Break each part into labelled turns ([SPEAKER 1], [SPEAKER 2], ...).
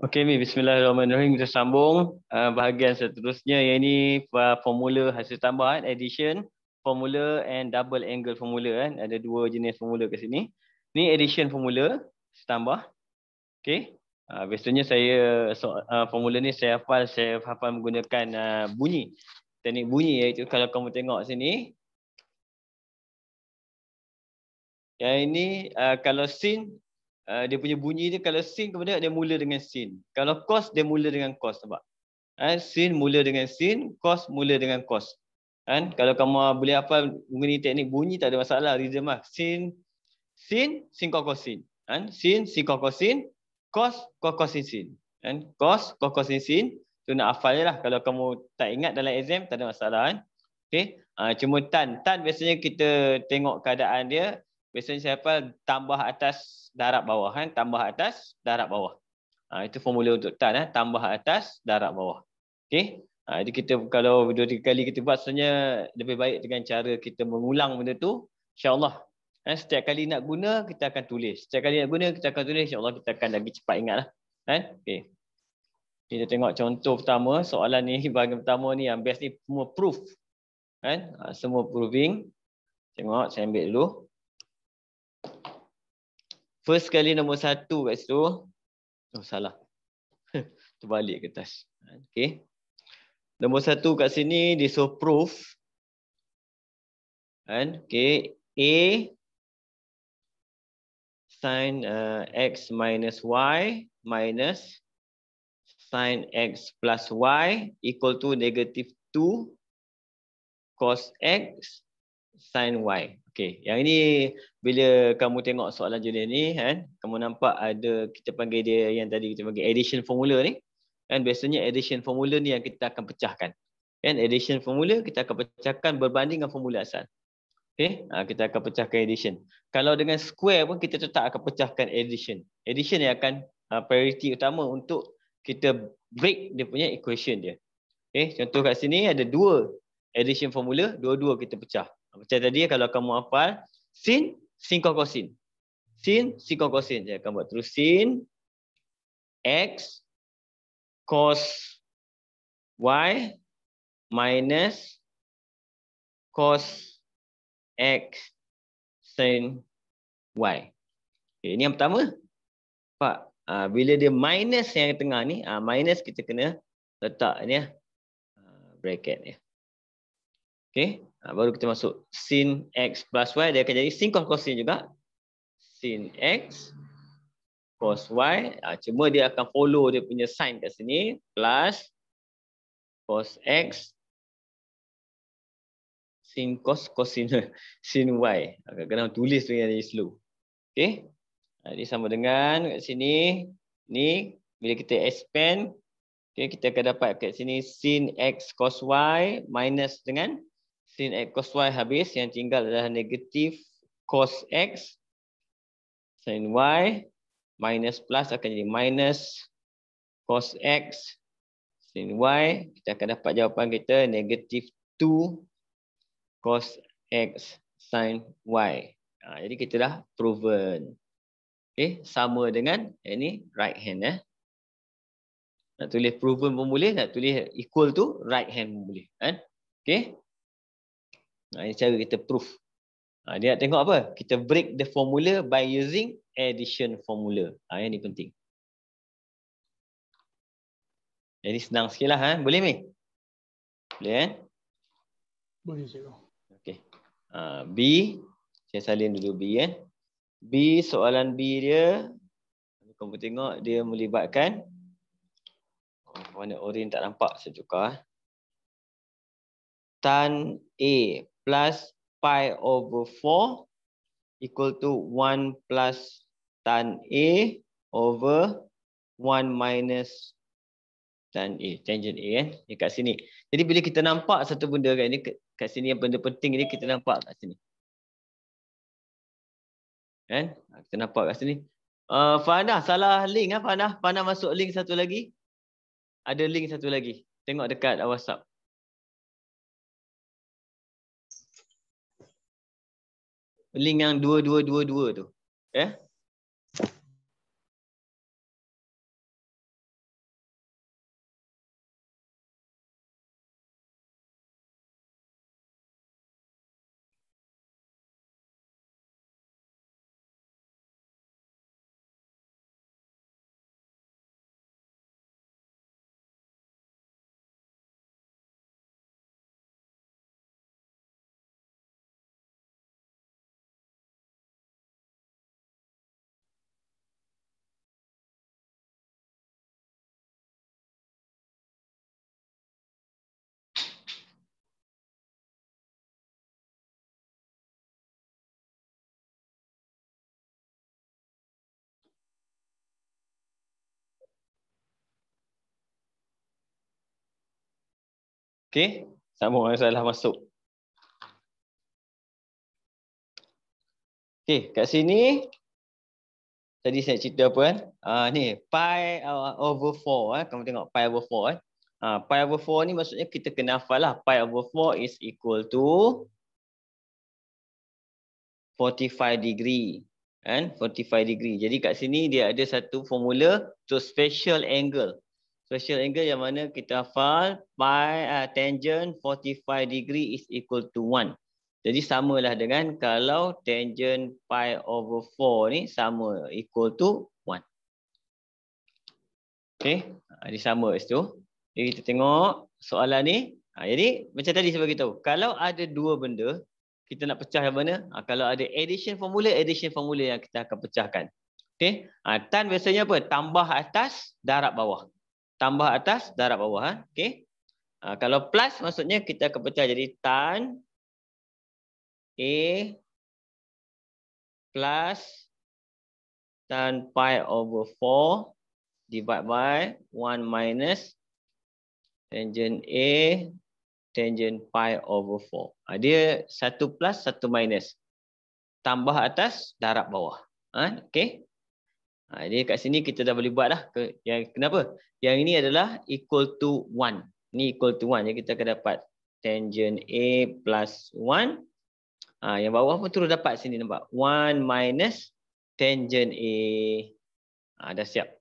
[SPEAKER 1] Okey, bismillahirrahmanirrahim. Kita sambung uh, bahagian seterusnya. Yang ini uh, formula hasil tambahan, addition formula and double angle formula. Eh. Ada dua jenis formula kat sini. Ini addition formula, tambah. Okey. Uh, biasanya saya so, uh, formula ni saya hafal, saya hafal menggunakan uh, bunyi. Teknik bunyi iaitu kalau kamu tengok sini. Yang ini uh, kalau sin uh, dia punya bunyi dia kalau sin kepada dia mula dengan sin. Kalau cos dia mula dengan cos nampak. Kan uh, sin mula dengan sin, cos mula dengan cos. Kan uh, kalau kamu ah, boleh apa mengenai teknik bunyi tak ada masalah rhythm lah. ah. Sin sin sin cosin. Kan uh, sin sin cosin, ah, cos cosin sin. Kan uh, cos cosin sin tu nak hafal lah kalau kamu tak ingat dalam exam tak ada masalah kan. Okey. Uh, cuma tan tan biasanya kita tengok keadaan dia Biasanya saya tambah atas darab bawah kan, tambah atas darab bawah. Ha, itu formula untuk tan eh, tambah atas darab bawah. Okay. Ha, jadi kita kalau dua tiga kali kita buat sebenarnya lebih baik dengan cara kita mengulang benda tu, insya Eh, setiap kali nak guna kita akan tulis. Setiap kali nak guna kita akan tulis, insya kita akan lagi cepat ingat Kan? Eh, Okay. Kita tengok contoh pertama, soalan ni bahagian pertama ni yang best ni semua proof. Kan? Eh, ha, semua proving. Tengok saya ambil dulu. First kali nombor satu kat situ. Oh salah. Terbalik ke atas. Okay. Nombor satu kat sini dia so proof. And okay. A sin uh, x minus y minus sin x plus y equal to negative 2 cos x sin y. Okey, yang ini bila kamu tengok soalan jenis ni kan, kamu nampak ada kita panggil dia yang tadi kita panggil addition formula ni. Kan biasanya addition formula ni yang kita akan pecahkan. Kan addition formula kita akan pecahkan berbanding dengan formula asal. Okey, ha, kita akan pecahkan addition. Kalau dengan square pun kita tetap akan pecahkan addition. Addition yang akan ha, priority utama untuk kita break dia punya equation dia. Okey, contoh kat sini ada dua addition formula, dua-dua kita pecah. Macam tadi kalau kamu hafal sin sin kosin. Sin sin sin sin saya kamu buat terus sin x
[SPEAKER 2] cos y minus cos x sin y.
[SPEAKER 1] Okay, ini yang pertama. Pak, ah, bila dia minus yang tengah ni, ah, minus kita kena letak ni ya. bracket ya. Okey. Ha, baru kita masuk sin x plus y. Dia akan jadi sin cos cosin juga. Sin x cos y. Ha, cuma dia akan follow dia punya sign kat sini. Plus cos x sin cos cosin sin y. Kadang-kadang tulis dengan jadi slow. Okay. Ha, jadi sama dengan kat sini. Ni bila kita expand. Okay, kita akan dapat kat sini sin x cos y minus dengan sin x cos y habis yang tinggal adalah negatif cos x sin y minus plus akan jadi minus cos x sin y kita akan dapat jawapan kita negatif 2 cos x sin y ha, jadi kita dah proven okey sama dengan ini eh, right hand eh nak tulis proven pun boleh nak tulis equal to right hand pun boleh kan eh? okey Ha, ini cara kita proof. Ha, dia nak tengok apa? Kita break the formula by using addition formula. Ha, yang ni penting. Jadi senang sikit lah. Boleh ni? Boleh kan? Boleh cikgu. Okay. B. Saya salin dulu B kan. B, soalan B dia. Kamu tengok dia melibatkan. Oh, warna orin tak nampak. Saya tukar. Eh? tan A plus pi over 4 equal to 1 plus tan A over 1 minus tan A, tangent A kan, eh? kat sini. Jadi bila kita nampak satu benda kan, ni kat sini yang benda penting ni kita nampak kat sini. Kan, ha, kita nampak kat sini. Uh, Fahanah, salah link kan Fahanah? Eh? Fahanah masuk link satu lagi?
[SPEAKER 2] Ada link satu lagi. Tengok dekat WhatsApp. link yang dua dua dua dua tu. Ya. Yeah? Okey, sambung saya salah masuk. Okey, kat sini
[SPEAKER 1] tadi saya cerita apa kan? Ah uh, ni pi over 4 eh. Kamu tengok pi over 4 eh. Ah pi over 4 ni maksudnya kita kena hafal lah pi over 4 is equal to 45 degree kan 45 degree. Jadi kat sini dia ada satu formula to special angle special angle yang mana kita hafal pi uh, tangent 45 degree is equal to 1. Jadi samalah dengan kalau tangent pi over 4 ni sama equal to 1. Okey, ada uh, sama dekat situ. Jadi kita tengok soalan ni. Ha, jadi macam tadi saya bagi kalau ada dua benda kita nak pecah yang mana? Ha, kalau ada addition formula, addition formula yang kita akan pecahkan. Okey. Ha, tan biasanya apa? Tambah atas, darab bawah tambah atas darab bawah. Eh. Okay. Uh, ah, kalau plus maksudnya kita akan pecah jadi tan A plus tan pi over 4 divide by 1 minus tangent A tangent pi over 4. Uh, ah, dia 1 plus satu minus. Tambah atas darab bawah. Uh, ah, okay. Ha, jadi kat sini kita dah boleh buat lah. Yang, kenapa? Yang ini adalah equal to 1. Ni equal to 1. Jadi kita akan dapat tangent A plus 1. Ha, yang bawah pun terus dapat sini nampak. 1 minus tangent A. Ha, dah siap.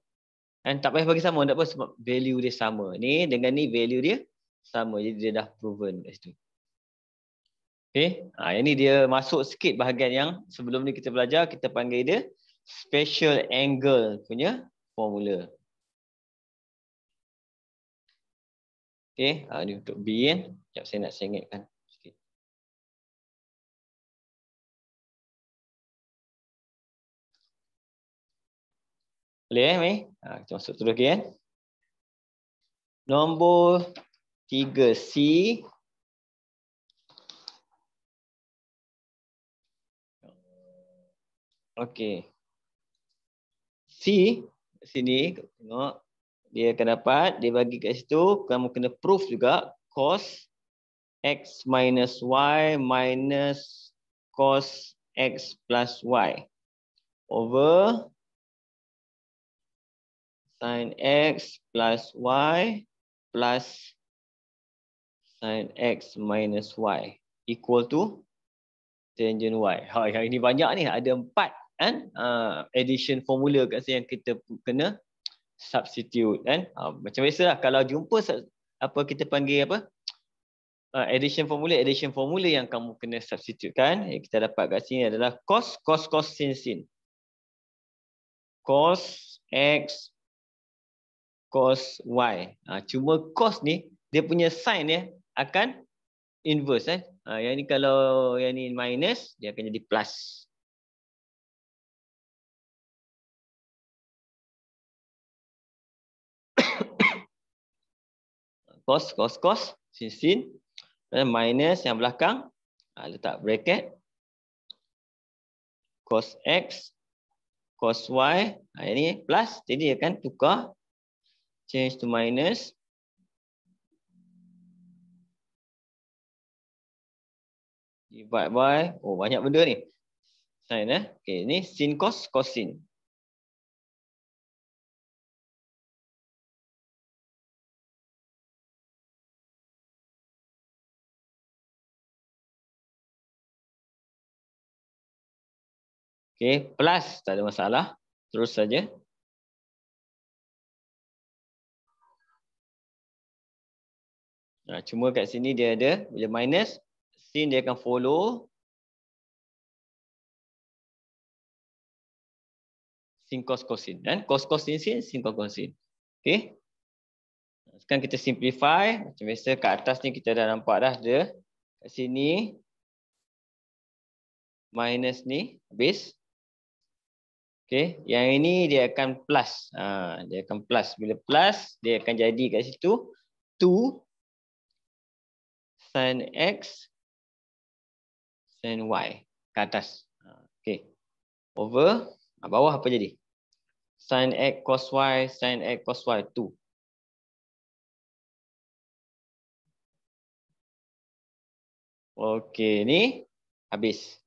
[SPEAKER 1] Dan tak payah bagi sama. Tak apa sebab value dia sama. Ni dengan ni value dia sama. Jadi dia dah proven kat situ. Okay. Ha, yang ni dia masuk sikit bahagian yang sebelum ni kita belajar. Kita panggil dia special angle punya formula.
[SPEAKER 2] Okay, ha, ini untuk B kan. Sekejap saya nak sengitkan. Boleh eh, Mei? Ha, kita masuk terus lagi okay, kan? Nombor 3C. Okay.
[SPEAKER 1] C sini tengok dia akan dapat dia bagi kat situ kamu kena proof juga cos x minus y minus cos x plus y over sin x plus y plus sin x minus y equal to tangent y. Ha, yang ini banyak ni ada empat and uh, ah, addition formula kat sini yang kita kena substitute kan uh, macam biasalah kalau jumpa apa kita panggil apa uh, addition formula addition formula yang kamu kena substitute kan yang kita dapat kat sini adalah cos cos cos sin sin cos x cos y uh, cuma cos ni dia punya sign ya akan inverse eh uh, yang ni
[SPEAKER 2] kalau yang ni minus dia akan jadi plus cos cos cos sin sin dan minus yang belakang
[SPEAKER 1] ha, letak bracket cos x cos y ha, ini plus jadi akan tukar change to minus
[SPEAKER 2] divide by oh banyak benda ni sin eh okey ni sin cos cos sin Okay, plus tak ada masalah. Terus saja. Nah, cuma kat sini dia ada bila minus sin dia akan follow sin cos cosin dan cos cosin sin sin cos cosin. Okey.
[SPEAKER 1] Sekarang kita simplify macam biasa kat atas ni kita dah nampak dah dia kat sini minus ni habis Okey, yang ini dia akan plus. Ha, dia akan plus. Bila plus, dia akan jadi kat
[SPEAKER 2] situ 2 sin x sin y ke atas. Ha, okey. Over bawah apa jadi? sin x cos y sin x cos y 2. Okey, ni habis.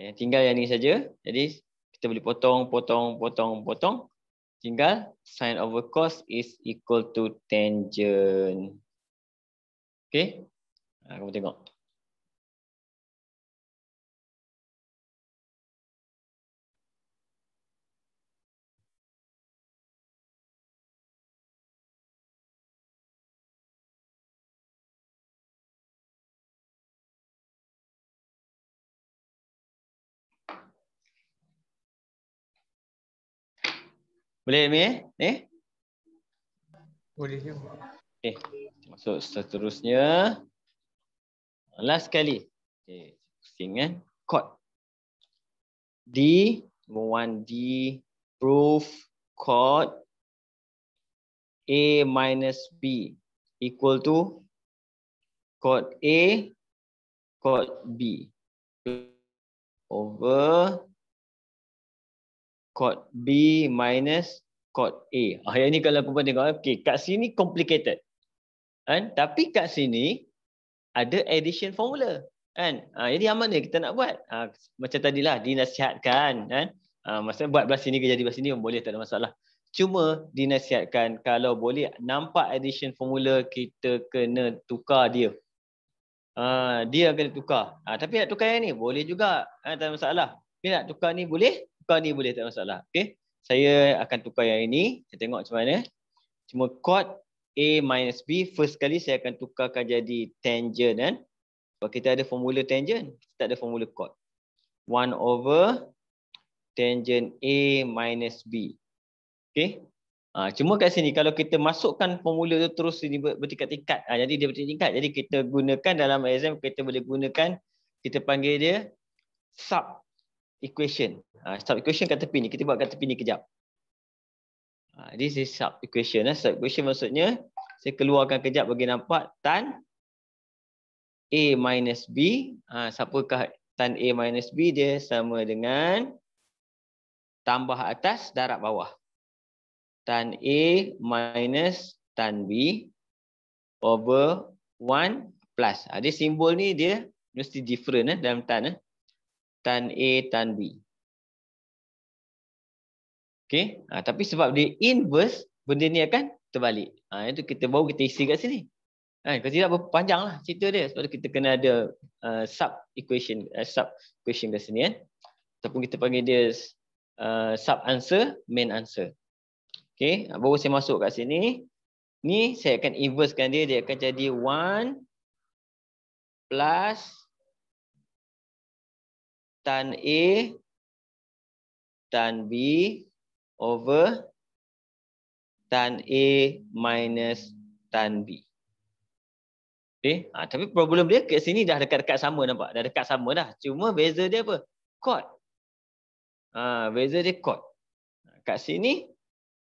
[SPEAKER 2] Yang eh, tinggal yang ni saja.
[SPEAKER 1] Jadi kita boleh potong, potong, potong, potong. Tinggal sin over cos
[SPEAKER 2] is equal to tangent. Okay. Ha, kamu tengok. Boleh Amir eh? eh? Boleh.
[SPEAKER 1] Okey. Eh, masuk seterusnya. Last sekali. Okey, eh, pusing kan? Eh? Cot. D, number one, D, proof, cot, A minus B, equal to, cot A, cot B, over, cot B minus cot A. Ah, yang ni kalau perempuan tengok, okay, kat sini complicated. Kan? Tapi kat sini ada addition formula. Kan? Ha, jadi yang mana kita nak buat? Ha, macam tadilah dinasihatkan. Kan? Ha, maksudnya buat belah sini ke jadi belah sini boleh tak ada masalah. Cuma dinasihatkan kalau boleh nampak addition formula kita kena tukar dia. Ha, dia kena tukar. Ha, tapi nak tukar yang ni boleh juga. Ha, tak ada masalah. Tapi nak tukar ni boleh? tukar ni boleh tak masalah. Okey. Saya akan tukar yang ini. Kita tengok macam mana. Cuma chord A minus B first kali saya akan tukarkan jadi tangent kan. Sebab kita ada formula tangent, kita ada formula chord. 1 over tangent A minus B. Okey. Ha, cuma kat sini kalau kita masukkan formula tu terus ini bertingkat-tingkat. Ha, jadi dia bertingkat Jadi kita gunakan dalam exam kita boleh gunakan kita panggil dia sub equation. Uh, sub equation kat tepi ni. Kita buat kat tepi ni kejap. Uh, this is sub equation. Eh. Sub equation maksudnya saya keluarkan kejap bagi nampak tan A minus B. Uh, siapakah tan A minus B dia sama dengan tambah atas darab bawah. Tan A minus tan B over 1 plus. Uh, simbol ni dia mesti different eh, dalam tan. Eh tan A tan B. Okay, ha, tapi sebab dia inverse, benda ni akan terbalik. Ha, itu kita baru kita isi kat sini. Ha, kalau tidak berpanjang lah cerita dia. Sebab kita kena ada uh, sub equation uh, sub equation kat sini. Eh. Ataupun kita panggil dia uh, sub answer, main answer. Okay, ha, baru saya masuk kat sini. Ni saya akan inversekan dia. Dia akan jadi 1
[SPEAKER 2] plus tan A tan B over tan
[SPEAKER 1] A minus tan B. Okay. Ha, tapi problem dia kat sini dah dekat-dekat sama nampak. Dah dekat sama dah. Cuma beza dia apa? Cot. Ha, beza dia cot. Ha, kat sini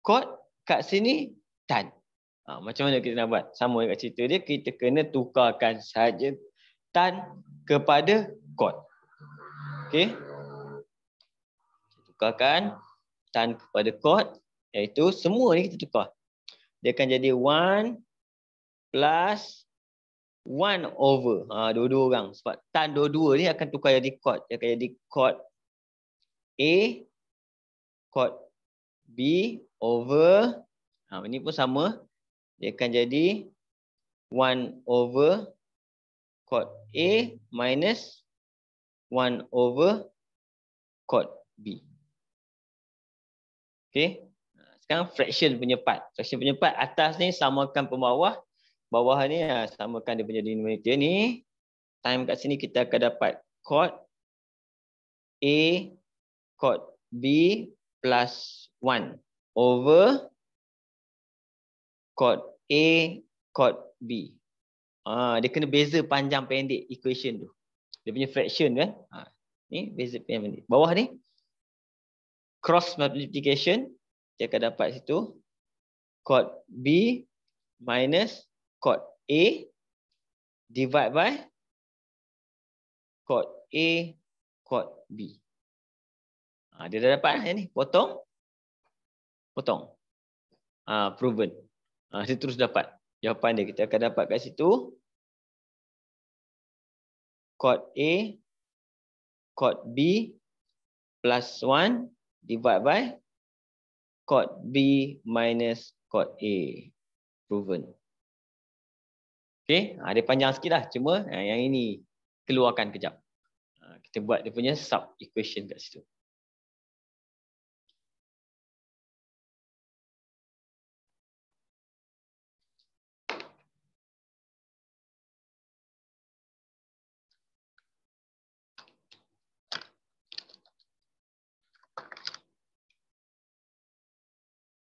[SPEAKER 1] cot. Kat sini tan. Ha, macam mana kita nak buat? Sama dekat cerita dia. Kita kena tukarkan saja tan kepada cot. Okey. Tukarkan tan kepada chord iaitu semua ni kita tukar. Dia akan jadi 1 plus 1 over. Ha dua-dua orang sebab tan dua-dua ni akan tukar jadi chord. Dia akan jadi chord A chord B over. Ha ini pun sama. Dia akan jadi 1 over chord A minus 1 over cot B. Okay. Sekarang fraction punya part. Fraction punya part atas ni samakan pembawah. Bawah ni ah, samakan dia punya denominator ni. Time kat sini kita akan dapat cot A cot B plus 1 over cot A cot B. Ah, dia kena beza panjang pendek equation tu dia punya fraction kan ha ni basic punya ni bawah ni cross multiplication dia akan dapat situ cot b minus cot a divide by
[SPEAKER 2] cot a cot b ha, dia dah dapat kan ni potong potong ha, proven
[SPEAKER 1] ha, dia terus dapat jawapan dia kita akan dapat kat situ cot A cot B plus 1 divide by cot B minus cot A proven. Okay, ha, dia panjang sikit lah. Cuma ah,
[SPEAKER 2] yang ini keluarkan kejap. Ha, kita buat dia punya sub equation kat situ.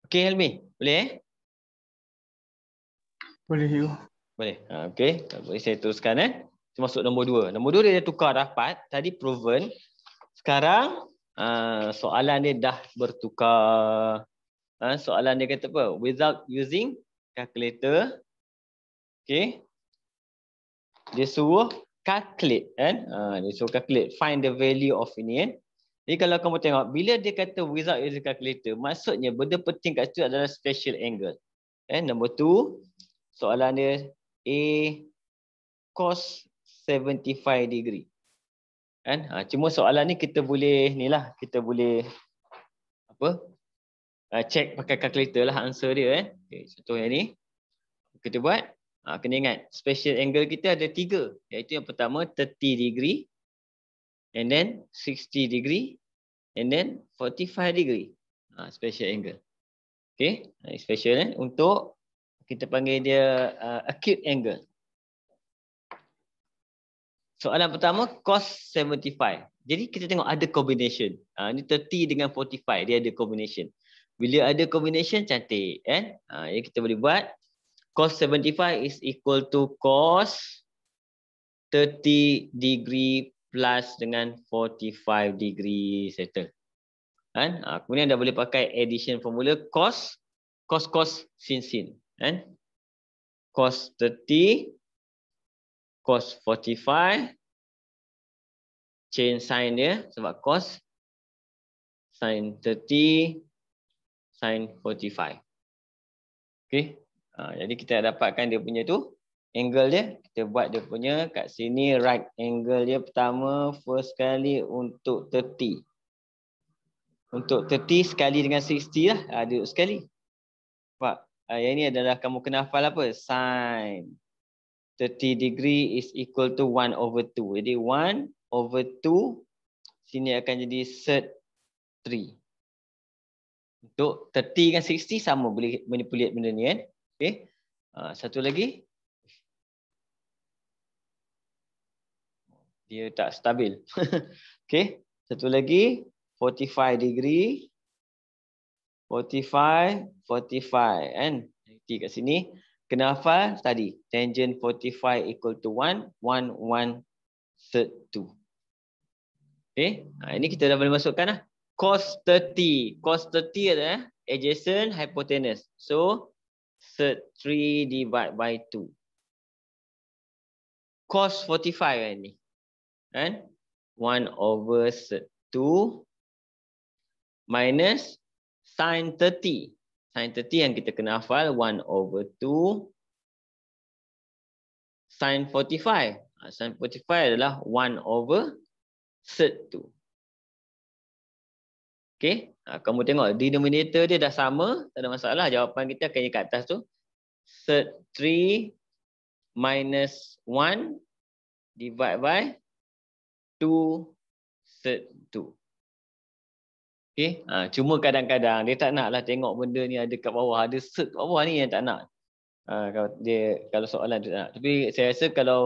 [SPEAKER 2] Okey Helmi, boleh eh? Boleh you. Boleh. Ha, okey, boleh saya teruskan eh.
[SPEAKER 1] Saya masuk nombor dua. Nombor dua dia dah tukar dapat. Tadi proven. Sekarang uh, soalan dia dah bertukar. Uh, soalan dia kata apa? Without using calculator. Okey. Dia suruh calculate kan? Uh, dia suruh calculate. Find the value of ini Eh? Jadi kalau kamu tengok, bila dia kata without using calculator, maksudnya benda penting kat situ adalah special angle. Eh, number two, soalan dia A cos 75 degree. Kan? Ha, cuma soalan ni kita boleh ni lah, kita boleh apa? Uh, check pakai calculator lah answer dia. Eh. Okay, contoh yang ni. Kita buat. Ha, kena ingat, special angle kita ada tiga. Iaitu yang pertama 30 degree. And then 60 degree and then 45 degree ah special angle Okay, ha, special eh untuk kita panggil dia uh, acute angle soalan pertama cos 75 jadi kita tengok ada combination ah ni 30 dengan 45 dia ada combination bila ada combination cantik kan? ah yang kita boleh buat cos 75 is equal to cos 30 degree plus dengan 45 degree settle. Kan? Ha, kemudian anda boleh pakai addition formula cos cos cos sin
[SPEAKER 2] sin. Kan? Cos 30 cos 45 chain sign dia sebab cos sin 30 sin 45.
[SPEAKER 1] Okey. Ha, jadi kita dapatkan dia punya tu angle dia kita buat dia punya kat sini right angle dia pertama first kali untuk 30 untuk 30 sekali dengan 60 lah ha, duduk sekali nampak ha, yang ni adalah kamu kena hafal apa sin 30 degree is equal to 1 over 2 jadi 1 over 2 sini akan jadi set 3 untuk 30 dengan 60 sama boleh manipulate benda ni kan okay. ha, satu lagi dia tak stabil. okay, satu lagi 45 degree, 45, 45, kan? Nanti kat sini, kena hafal tadi, tangent 45 equal to 1, 1, 1, third 2. Okay, ha, ini kita dah boleh masukkan lah. Cos 30, cos 30 ada eh? adjacent hypotenuse. So, third 3 divide by 2. Cos 45 kan ni? kan 1 over 2 minus sin 30 sin 30 yang kita kena hafal 1 over 2 sin 45 sin 45 adalah 1 over 2 Okay, ha, kamu tengok denominator dia dah sama tak ada masalah jawapan kita akan ikat atas tu set 3 minus 1 divide by tu set tu okey ha, cuma kadang-kadang dia tak nak lah tengok benda ni ada kat bawah ada set kat bawah ni yang tak nak ha, kalau dia kalau soalan dia tak nak tapi saya rasa kalau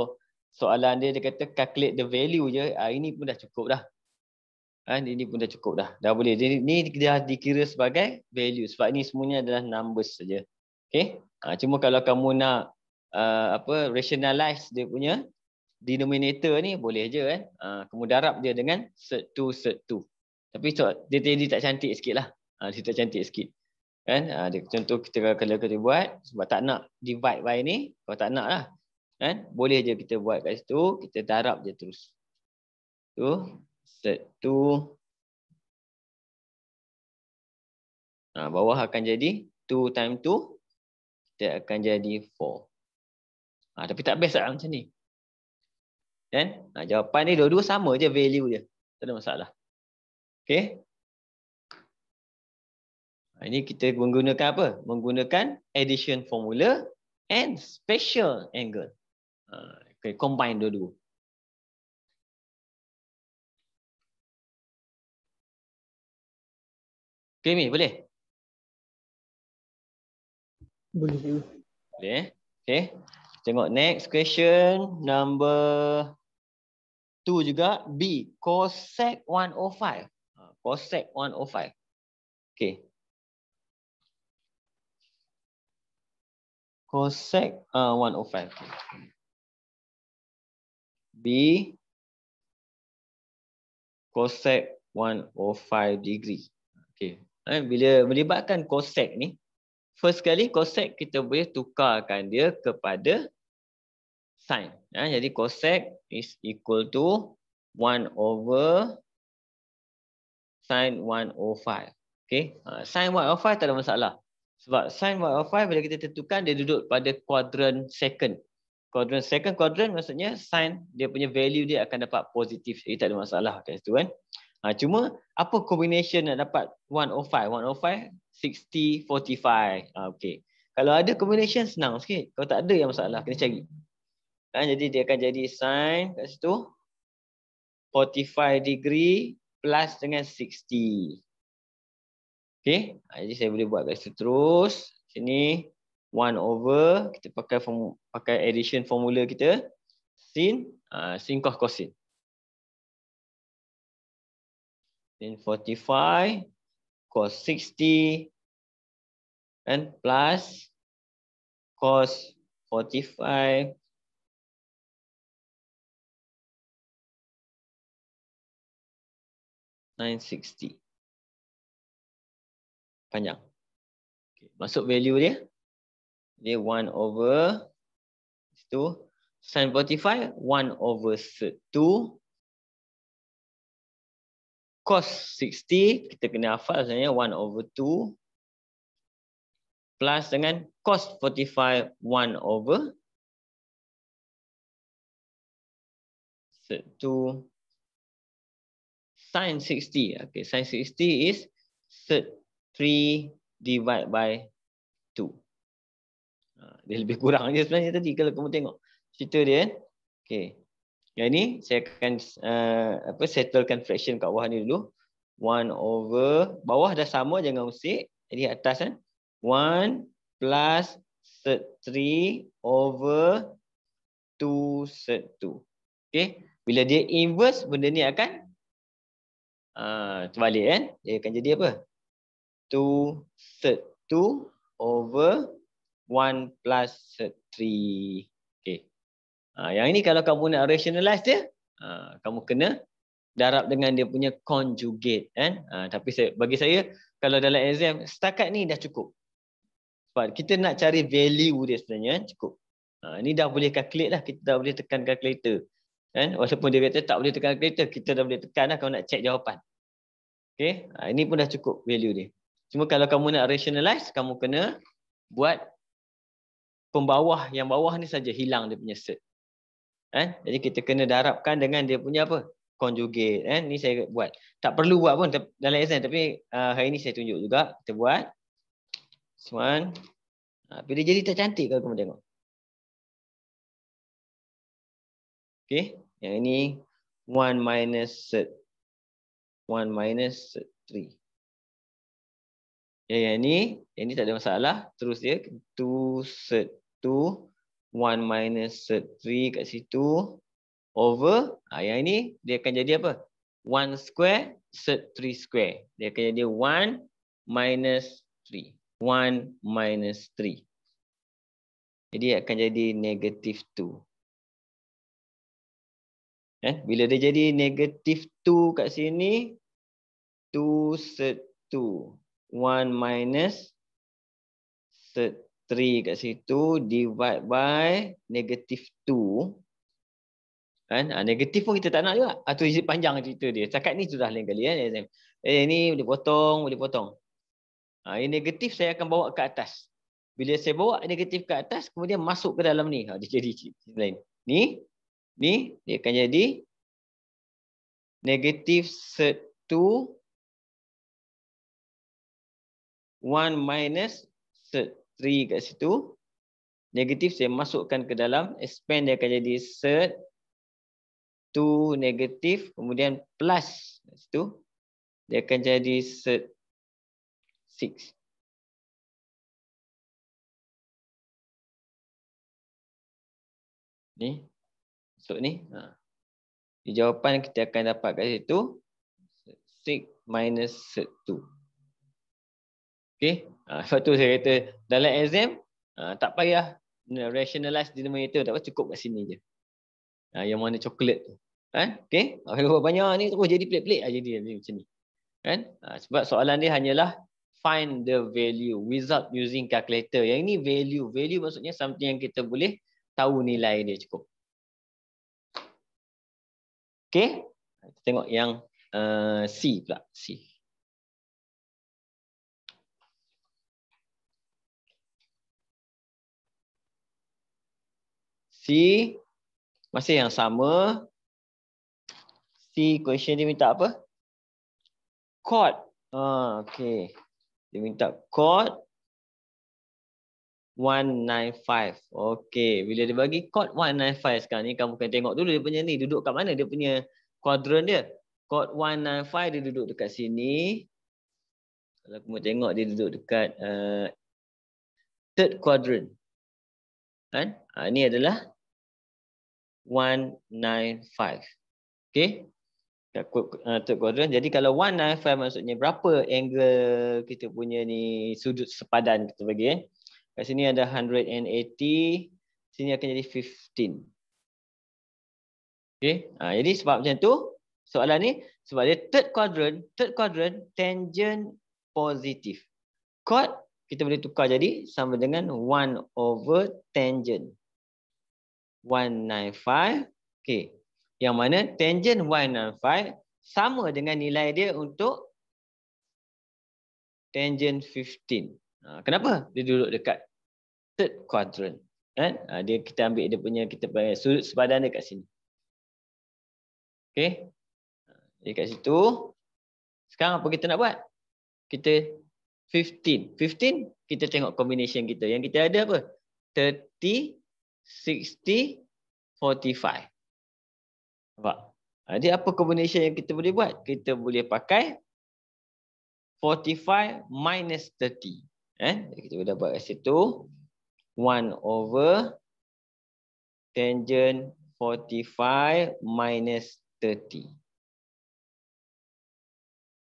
[SPEAKER 1] soalan dia dia kata calculate the value je ha, ini pun dah cukup dah ha, ini pun dah cukup dah dah boleh jadi ni dah dikira sebagai value sebab ini semuanya adalah numbers saja okay? ha, cuma kalau kamu nak uh, apa rationalize dia punya denominator ni boleh je eh. Ha, ah, kemudarab dia dengan set to set to. Tapi so, dia tadi tak cantik sikit lah. Ha, dia tak cantik sikit. Kan? Ha, dia, contoh kita kalau kita buat sebab tak nak divide by ni. Kalau tak nak lah. Kan? Boleh je kita buat kat situ. Kita darab je terus. Tu set
[SPEAKER 2] to ha, bawah akan jadi 2 time 2 dia akan jadi 4. Ha, tapi tak best lah macam ni.
[SPEAKER 1] Kan? Ha, jawapan ni dua-dua sama je value dia. Tak ada masalah. Okay. Ha, ini kita menggunakan apa? Menggunakan
[SPEAKER 2] addition formula and special angle. Ha, okay, combine dua-dua. Okay, Mi, boleh? Boleh. Boleh. Eh? Okay. Tengok next question number
[SPEAKER 1] tu juga B cosec 105 ha, cosec
[SPEAKER 2] 105 okey cosec uh, 105 okay. B cosec 105
[SPEAKER 1] degree okey eh, bila melibatkan cosec ni first sekali cosec kita boleh tukarkan dia kepada sin. Ya, ha, jadi cosec is equal to 1 over sin 105. Okay. Ha, sin 105 tak ada masalah. Sebab sin 105 bila kita tentukan dia duduk pada quadrant second. Quadrant second quadrant maksudnya sin dia punya value dia akan dapat positif. Jadi tak ada masalah kat situ kan. Ha, cuma apa combination nak dapat 105? 105, 60, 45. Ha, okay. Kalau ada combination senang sikit. Kalau tak ada yang masalah kena cari. Ha, jadi dia akan jadi sin kat situ 45 degree plus dengan 60. Okey, ha, jadi saya boleh buat kat situ terus. Sini 1 over kita pakai form, pakai addition formula kita sin
[SPEAKER 2] ha, sin cos cosin. Sin 45 cos 60 and plus cos 45 960. Panjang. Okay. Masuk value dia. Dia 1 over 2. Sin 45, 1 over 2. Cos 60, kita kena hafal sebenarnya 1 over 2. Plus dengan cos 45, 1 over 2. Sin 60. Okay, sin
[SPEAKER 1] 60 is third 3 divided by 2. Ha, dia lebih kurang je sebenarnya tadi kalau kamu tengok cerita dia. Eh. Okay. Yang ni saya akan uh, apa settlekan fraction kat bawah ni dulu. 1 over, bawah dah sama jangan usik. Jadi atas kan. Eh. 1 plus set 3 over 2 set 2. Okay. Bila dia inverse benda ni akan uh, terbalik kan dia akan jadi apa 2 third 2 over 1 plus 3 okey uh, yang ini kalau kamu nak rationalize dia uh, kamu kena darab dengan dia punya conjugate kan uh, tapi saya, bagi saya kalau dalam exam setakat ni dah cukup sebab kita nak cari value dia sebenarnya kan? cukup uh, ni dah boleh calculate lah kita dah boleh tekan calculator Kan? Walaupun dia kata tak boleh tekan kereta, kita dah boleh tekan lah kalau nak check jawapan. Okay? Ha, ini pun dah cukup value dia. Cuma kalau kamu nak rationalize, kamu kena buat pembawah yang bawah ni saja hilang dia punya cert. Eh? Jadi kita kena darabkan dengan dia punya apa? Conjugate. Eh? Ni saya buat. Tak perlu buat pun dalam exam.
[SPEAKER 2] Tapi uh, hari ni saya tunjuk juga. Kita buat. This one. Tapi ah, dia jadi tak cantik kalau kamu tengok. Okay.
[SPEAKER 1] Yang ini 1 minus set 1 minus set 3. Ya, yang, ini, yang ini tak ada masalah. Terus dia 2 set 2 1 minus set 3 kat situ over ah yang ini dia akan jadi apa? 1 square set 3 square. Dia akan jadi 1 minus 3. 1 minus 3. Jadi akan jadi negative 2. Eh, bila dia jadi negatif 2 kat sini, 2 set 2. 1 minus set 3 kat situ, divide by negatif 2. Kan? Ha, ah, negatif pun kita tak nak juga. Atau ah, ha, panjang cerita dia. Cakap ni sudah lain kali. Kan? Eh, ini boleh potong, boleh potong. Ha, yang negatif saya akan bawa ke atas. Bila saya bawa negatif ke atas, kemudian masuk ke dalam ni. Ha, dia jadi cerita lain. Ni, ni dia
[SPEAKER 2] akan jadi negatif set 2 1 minus set 3 kat
[SPEAKER 1] situ negatif saya masukkan ke dalam expand dia akan jadi set
[SPEAKER 2] 2 negatif kemudian plus kat situ dia akan jadi set 6 ni So ni. Ha. Di jawapan kita akan dapat kat situ. Sig minus
[SPEAKER 1] set 2. Okay. Ha. Sebab tu saya kata dalam exam ha, tak payah rationalize denominator. Tak payah cukup kat sini je. Ha, yang mana coklat tu. Ha? Okay. Kalau banyak ni terus jadi pelik-pelik lah jadi, jadi macam ni. Kan? Ha, sebab soalan dia hanyalah find the value without using calculator. Yang ini value. Value maksudnya something yang kita boleh tahu nilai dia cukup.
[SPEAKER 2] Okey. Kita tengok yang uh, C pula. C. C masih yang sama. C question dia minta apa? Chord. Ah, okey. Dia minta chord
[SPEAKER 1] 195. Okey, bila dia bagi chord 195 sekarang ni kamu kena tengok dulu dia punya ni duduk kat mana dia punya kuadran dia. Chord 195 dia duduk dekat sini. Kalau kamu tengok dia duduk dekat uh, third quadrant. Kan? Ha, ah, ini adalah 195. Okey. Dekat uh, third quadrant. Jadi kalau 195 maksudnya berapa angle kita punya ni sudut sepadan kita bagi eh? Kat sini ada 180, sini akan jadi 15. Okey, ha, jadi sebab macam tu, soalan ni sebab dia third quadrant, third quadrant tangent positif. Chord kita boleh tukar jadi sama dengan 1 over tangent. 195. Okey. Yang mana tangent 195 sama dengan nilai dia untuk tangent 15. Ha, kenapa dia duduk dekat third quadrant kan ha, dia kita ambil dia punya kita panggil sudut sepadan dia kat sini okey ha, dia kat situ sekarang apa kita nak buat kita 15 15 kita tengok combination kita yang kita ada apa 30 60 45 nampak jadi apa combination yang kita boleh buat kita boleh pakai 45 minus 30 eh kita boleh dapat kat situ 1 over tangent 45 minus 30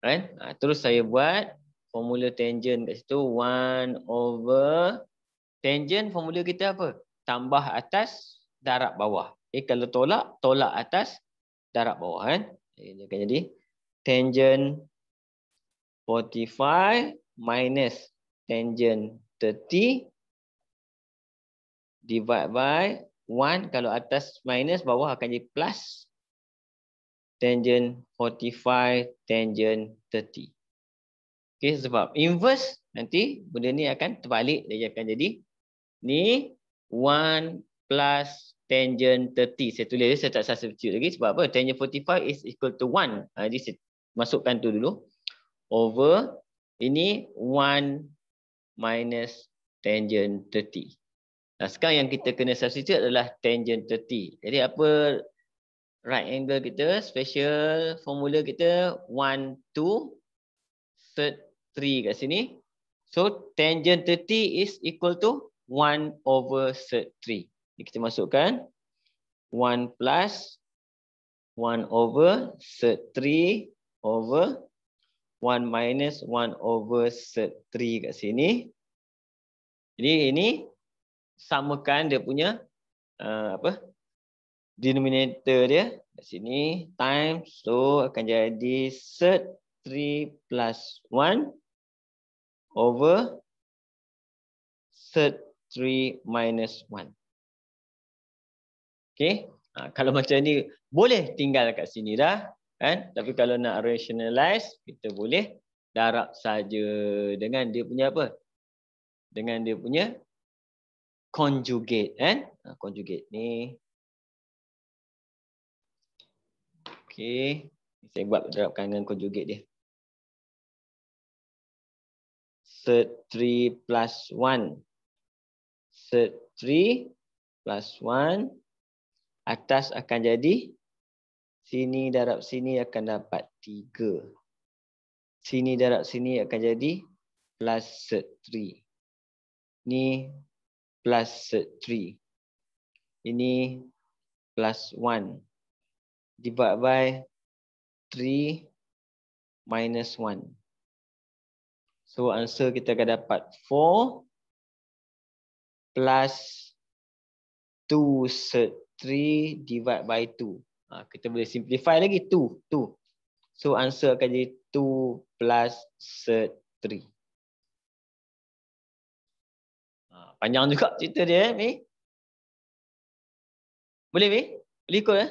[SPEAKER 1] kan right? Ha, terus saya buat formula tangent kat situ 1 over tangent formula kita apa tambah atas darab bawah eh kalau tolak tolak atas darab bawah kan ini akan jadi tangent 45 minus 30 tangent 30 divide by 1 kalau atas minus bawah akan jadi plus tangent 45 tangent 30 okey sebab inverse nanti benda ni akan terbalik dia akan jadi ni 1 plus tangent 30 saya tulis saya tak substitute lagi sebab apa tangent 45 is equal to 1 ha, jadi saya masukkan tu dulu over ini minus tangent 30. Nah, sekarang yang kita kena substitute adalah tangent 30. Jadi apa right angle kita, special formula kita 1 2 third 3 kat sini. So tangent 30 is equal to 1 over third 3. Ini kita masukkan 1 plus 1 over third 3 over 1 minus 1 over set 3 kat sini. Jadi ini samakan dia punya uh, apa denominator dia kat sini time so akan jadi set 3 plus
[SPEAKER 2] 1 over set 3 minus 1. Okay. Uh, kalau macam ni
[SPEAKER 1] boleh tinggal kat sini dah kan tapi kalau nak rationalize kita boleh darab saja dengan dia punya apa dengan dia punya conjugate kan ha, conjugate ni okay. saya buat darabkan dengan conjugate dia third 3 plus one, third 3 plus one, atas akan jadi sini darab sini akan dapat 3. Sini darab sini akan jadi plus 3. Ini plus 3. Ini plus 1.
[SPEAKER 2] Divide by 3 minus 1. So answer kita akan dapat 4
[SPEAKER 1] plus 2 set 3 divide by 2 ha, kita boleh simplify lagi 2 2 so answer akan jadi 2 plus
[SPEAKER 2] 3 ha, panjang juga cerita dia eh Mi? boleh Mi? boleh ikut eh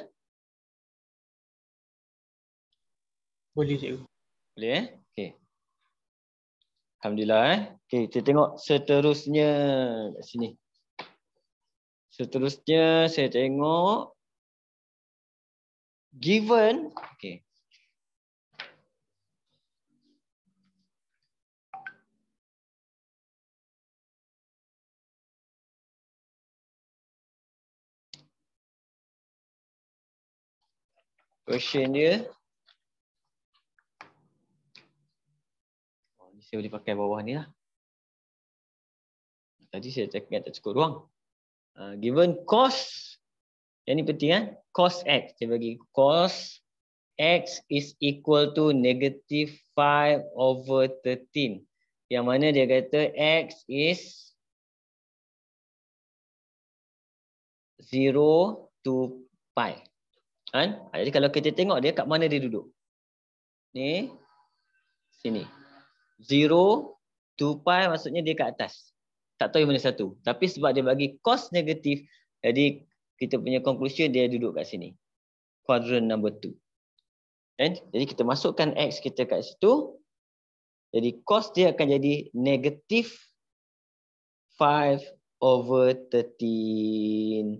[SPEAKER 2] boleh cikgu boleh eh okey alhamdulillah eh okey kita tengok seterusnya kat sini Seterusnya saya tengok given okay question dia oh ni saya boleh pakai bawah ni lah tadi saya tak ingat
[SPEAKER 1] tak cukup ruang uh, given cost yang ni penting eh? cos x dia bagi cos x is equal to negative 5 over 13 yang mana dia kata x is 0 to pi kan ha? jadi kalau kita tengok dia kat mana dia duduk ni sini 0 to pi maksudnya dia kat atas tak tahu yang mana satu tapi sebab dia bagi cos negatif jadi kita punya conclusion dia duduk kat sini. Quadrant number 2. Okay. Jadi kita masukkan X kita kat situ. Jadi cos dia akan jadi negatif 5 over 13.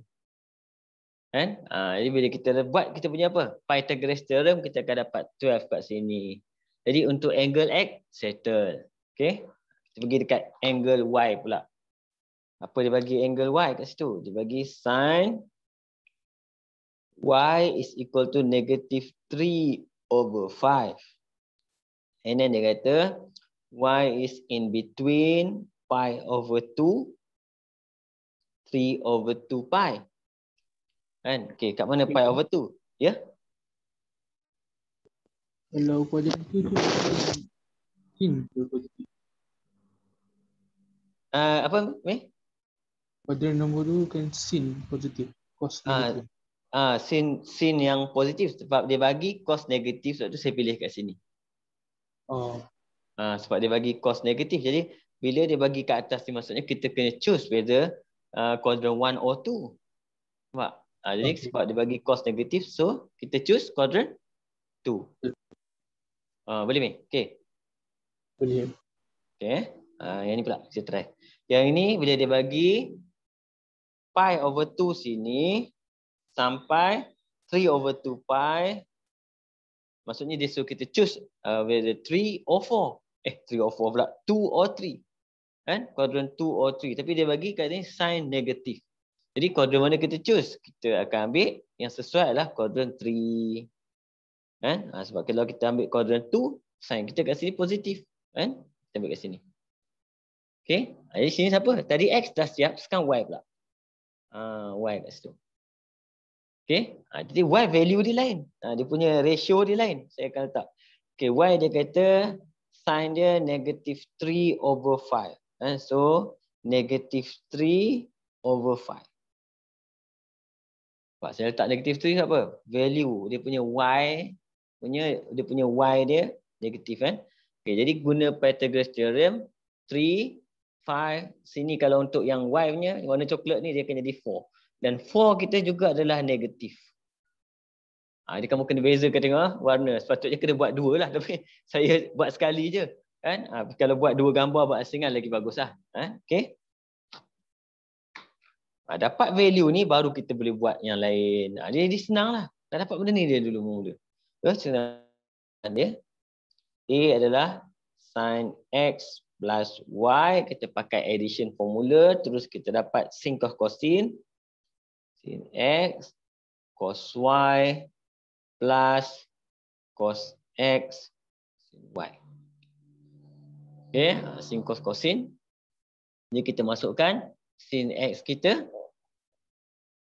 [SPEAKER 1] Okay. Ha, jadi bila kita buat kita punya apa? Pythagoras theorem kita akan dapat 12 kat sini. Jadi untuk angle X, settle. Okay. Kita pergi dekat angle Y pula. Apa dia bagi angle Y kat situ? Dia bagi sine y is equal to negative 3 over 5. And then dia kata, y is in between pi over 2, 3 over 2 pi. Kan? Okay, kat mana pi ya. over 2?
[SPEAKER 2] Ya? Yeah? Kalau pada itu, itu in. Uh, apa, Meh? Pada nombor tu kan sin positif. Cos ah, negatif. Uh,
[SPEAKER 1] ah sin sin yang positif sebab dia bagi cos negatif sebab tu saya pilih kat sini. Oh. Ah uh, sebab dia bagi cos negatif jadi bila dia bagi kat atas ni maksudnya kita kena choose whether ah uh, quadrant 1 or 2. Nampak? Ah jadi okay. sebab dia bagi cos negatif so kita choose quadrant 2. Ah boleh meh? Okey. Boleh. Okey. Ah yang ni pula kita try. Yang ini bila dia bagi pi over 2 sini sampai 3 over 2 pi. Maksudnya dia suruh kita choose uh, whether 3 or 4. Eh 3 or 4 pula. 2 or 3. kan? Quadrant 2 or 3. Tapi dia bagi kat sini sign negatif. Jadi quadrant mana kita choose? Kita akan ambil yang sesuai lah quadrant 3. kan? Ha, sebab kalau kita ambil quadrant 2, sign kita kat sini positif. kan? Kita ambil kat sini. Okay. Ha, jadi sini siapa? Tadi X dah siap. Sekarang Y pula. Uh, y kat situ. Okay. Ha, jadi Y value dia lain. Ha, dia punya ratio dia lain. Saya akan letak. Okay, y dia kata sin dia negative 3 over 5. Ha, ah, so negative 3 over 5. Pak saya letak negative 3 apa? Value. Dia punya Y punya dia punya Y dia negative kan. Okay, jadi guna Pythagoras theorem 3 5 sini kalau untuk yang Y punya warna coklat ni dia akan jadi 4 dan for kita juga adalah negatif. Ha, dia kamu kena beza ke tengah warna. Sepatutnya kena buat dua lah. Tapi saya buat sekali je. Kan? Ha, kalau buat dua gambar buat asingan lagi bagus lah. Ha, okay. Ha, dapat value ni baru kita boleh buat yang lain. Ha, dia, dia senang lah. Dah dapat benda ni dia dulu mula. Ha, senang dia. A adalah sin X plus Y. Kita pakai addition formula. Terus kita dapat sin cos sin x cos y plus cos x sin y. Okay, ah, sin cos cosin. Ini kita masukkan sin x kita.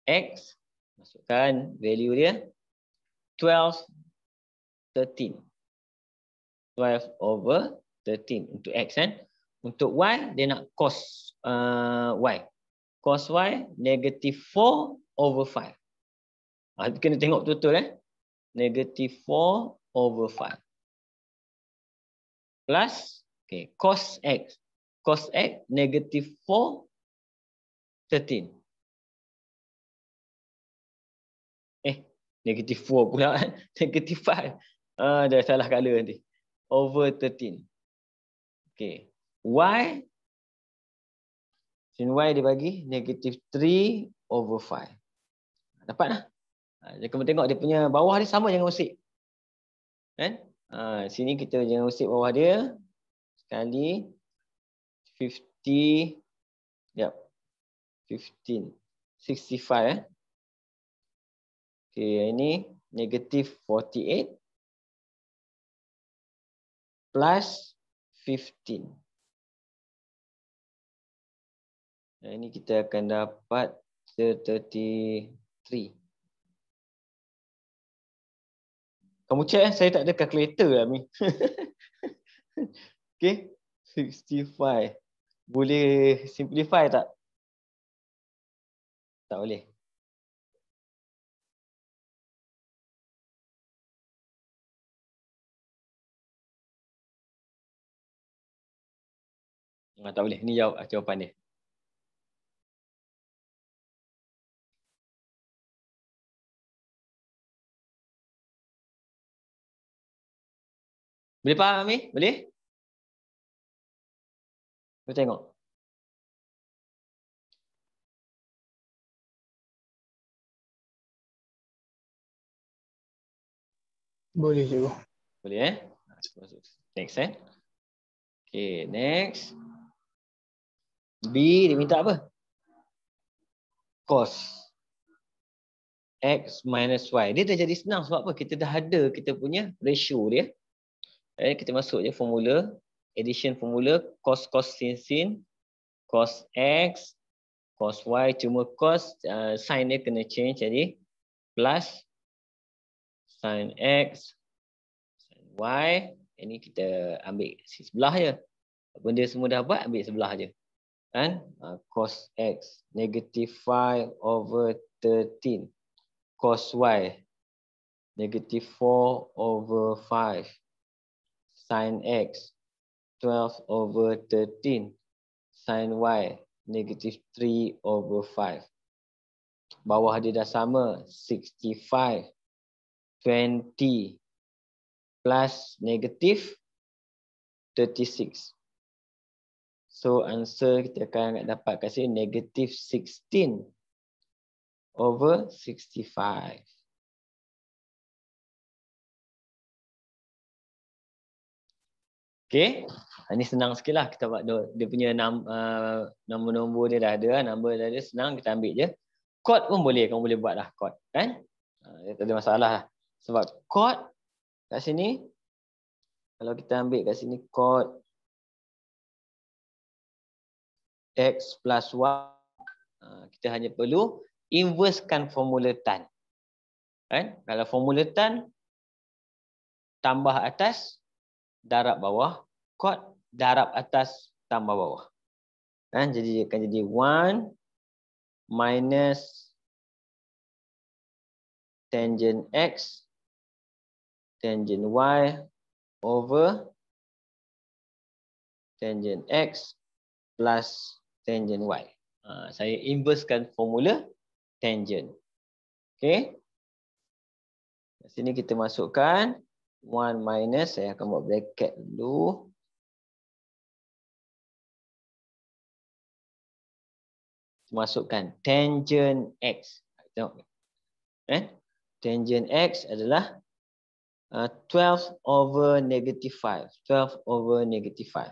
[SPEAKER 1] X, masukkan value dia. 12, 13. 12 over 13 untuk x kan. Untuk y, dia nak cos uh, y. Cos y, negative over 5. Ha, ah, kena tengok betul-betul eh. Negative 4 over 5.
[SPEAKER 2] Plus, okay, cos x. Cos x, negative 4, 13. Eh, negative
[SPEAKER 1] 4 pula. Eh? negative 5. Ah, dah salah color nanti. Over 13. Okay. Y. Sin Y dibagi negative 3 over 5 dapat lah. Ha, kita tengok dia punya bawah dia sama jangan usik. Kan? Ha, sini kita jangan usik bawah dia.
[SPEAKER 2] Sekali. 50. Yep. 15. 65 eh. Okay, ini negative 48. Plus 15. Nah, ini kita akan dapat 30, 3.
[SPEAKER 1] Kamu check eh, saya tak ada calculator lah ni.
[SPEAKER 2] okay, 65. Boleh simplify tak? Tak boleh. Ah, tak boleh. Ini jawab, ah, jawapan dia. Boleh faham Amir? Boleh? Kita tengok. Boleh cikgu. Boleh eh? Next eh? Okay, next. B dia minta apa?
[SPEAKER 1] Cos. X minus Y. Dia dah jadi senang sebab apa? Kita dah ada kita punya ratio dia. Eh, kita masuk je formula. Addition formula. Cos, cos, sin, sin. Cos X. Cos Y. Cuma cos uh, sign dia kena change. Jadi plus sin X. Sin Y. Ini kita ambil sebelah je. Benda semua dah buat, ambil sebelah je. Kan? Uh, cos X. Negative 5 over 13. Cos Y. Negative 4 over 5. Sin x 12 over 13 sin y negative 3 over 5. Bawah dia dah sama 65 20 plus negative 36. So answer kita akan dapat kasi negative
[SPEAKER 2] 16 over 65. Okay.
[SPEAKER 1] Ini ah, senang sikit lah. Kita buat dia punya ah, nombor-nombor uh, dia dah ada. Ah, Nombor dia ada. Senang kita ambil je. Code pun boleh. Kamu boleh buat lah code. Kan? Uh, tak ada masalah lah. Sebab code kat sini. Kalau kita ambil kat sini code. X plus Y. Uh, kita hanya perlu inversekan formula tan. Kan? Kalau formula tan. Tambah atas darab bawah, chord darab atas tambah bawah. Kan? Jadi akan jadi 1
[SPEAKER 2] minus tangent X tangent Y over
[SPEAKER 1] tangent X plus tangent Y. Ha, saya inversekan formula tangent. Okay.
[SPEAKER 2] sini kita masukkan 1 minus saya akan buat bracket dulu. Masukkan tangent x. Eh? Tangent x
[SPEAKER 1] adalah uh, 12 over negative 5. 12 over negative
[SPEAKER 2] 5.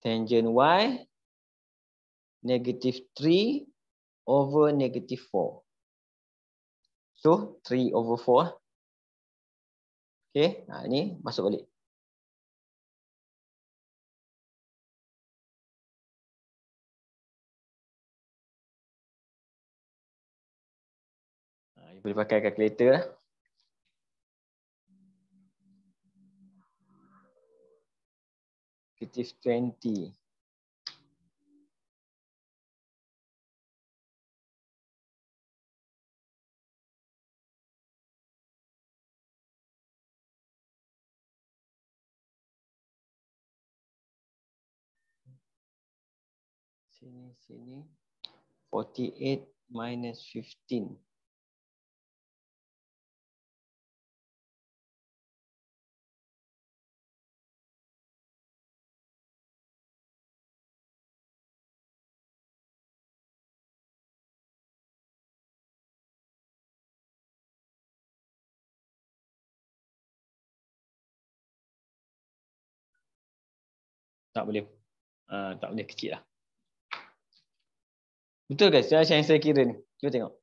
[SPEAKER 2] Tangent y. Negative 3 over negative So 3 over 4. Okay, nah ha, ini masuk balik. Ha, you boleh pakai kalkulator lah. Negative 20. sini sini 48 minus 15 tak boleh uh, tak boleh kecil lah Betul guys Saya yang saya kira ni. Cuba tengok.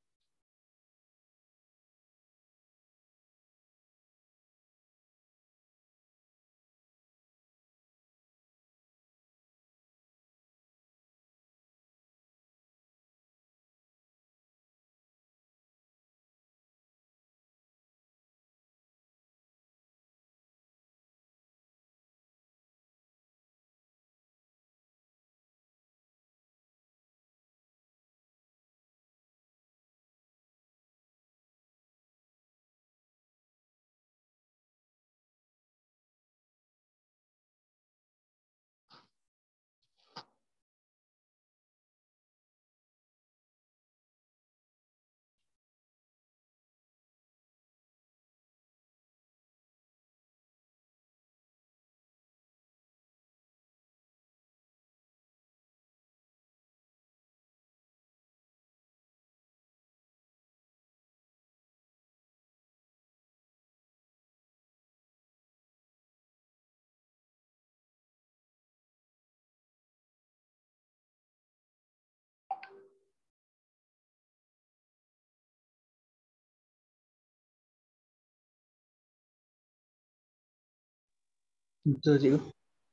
[SPEAKER 2] Betul cikgu.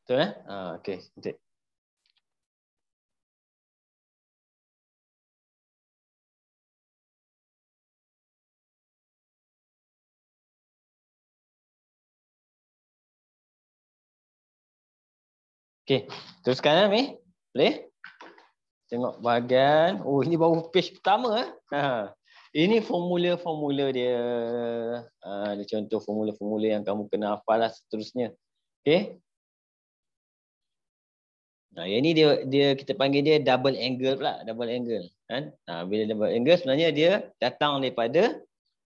[SPEAKER 2] Betul eh? Ha ah, okey, cantik. Okey, teruskan eh, Mi. Boleh? Tengok bahagian. Oh, ini baru page pertama eh. Ha.
[SPEAKER 1] Ini formula-formula dia. Ha, ah, ada contoh formula-formula yang kamu kena hafal lah seterusnya. Okey. Nah, yang ni dia dia kita panggil dia double angle pula, double angle, kan? Nah, bila double angle sebenarnya dia datang daripada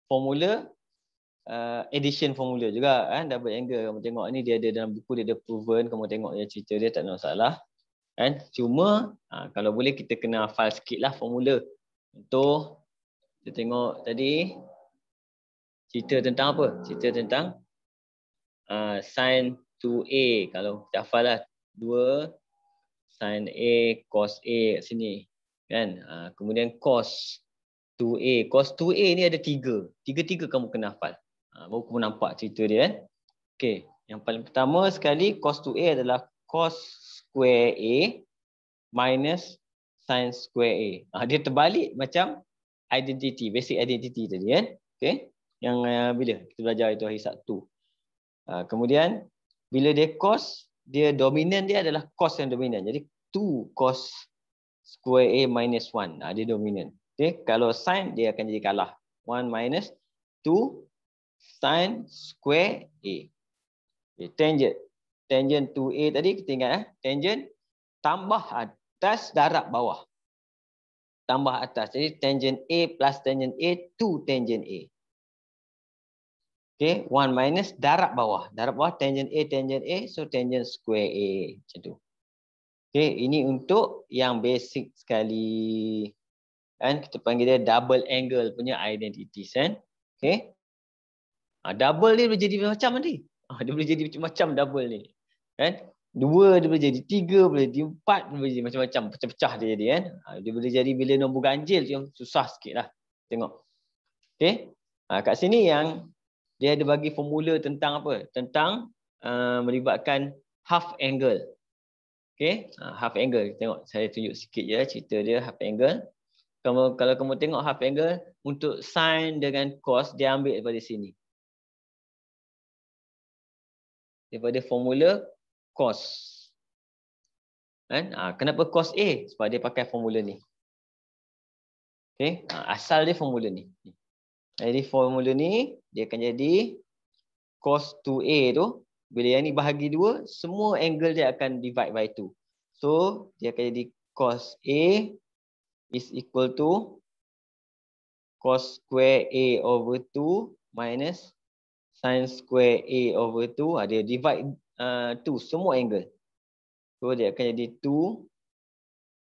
[SPEAKER 1] formula uh, addition formula juga kan, double angle. Kamu tengok ni dia ada dalam buku dia ada proven, kamu tengok dia cerita dia tak ada masalah. Kan? Cuma ha, kalau boleh kita kena hafal sikitlah formula. Untuk kita tengok tadi cerita tentang apa? Cerita tentang uh, sine 2A kalau lah 2 sin A cos A kat sini kan ha, kemudian cos 2A cos 2A ni ada tiga tiga-tiga kamu kena hafal ha, baru kamu nampak cerita dia kan okey yang paling pertama sekali cos 2A adalah cos square A minus sin square A ha, dia terbalik macam identity basic identity tadi kan okey yang uh, bila kita belajar itu hari Sabtu uh, kemudian bila dia cos dia dominan dia adalah cos yang dominan jadi 2 cos square a minus 1 ada ah, dominan okey kalau sin dia akan jadi kalah 1 minus 2 sin square a okay, tangent tangent 2a tadi kita ingat eh tangent tambah atas darab bawah tambah atas jadi tangent a plus tangent a 2 tangent a Okay, one minus darab bawah. Darab bawah tangent A, tangent A. So tangent square A. Macam tu. Okay, ini untuk yang basic sekali. And kita panggil dia double angle punya identity kan? And. Okay. Uh, double ni boleh jadi macam nanti. Uh, ah, dia boleh jadi macam-macam double ni. And. Dua dia boleh jadi. Tiga boleh jadi. Empat boleh jadi macam-macam. Pecah-pecah dia jadi. Kan? Uh, dia boleh jadi bila nombor ganjil. Susah sikit lah. Tengok. Okay. Uh, ah, kat sini yang dia ada bagi formula tentang apa? Tentang uh, melibatkan half angle. Okay, uh, ah, half angle. Tengok, saya tunjuk sikit je cerita dia half angle. Kamu, kalau kamu tengok half angle, untuk sin dengan cos, dia ambil daripada sini. Daripada formula cos. Uh, kenapa cos A? Sebab dia pakai formula ni. Okay, uh, ah, asal dia formula ni. Jadi formula ni dia akan jadi cos 2a tu bila yang ni bahagi dua, semua angle dia akan divide by 2 so dia akan jadi cos a is equal to cos square a over 2 minus sin square a over 2 ada ah, divide ah uh, 2 semua angle so dia akan jadi 2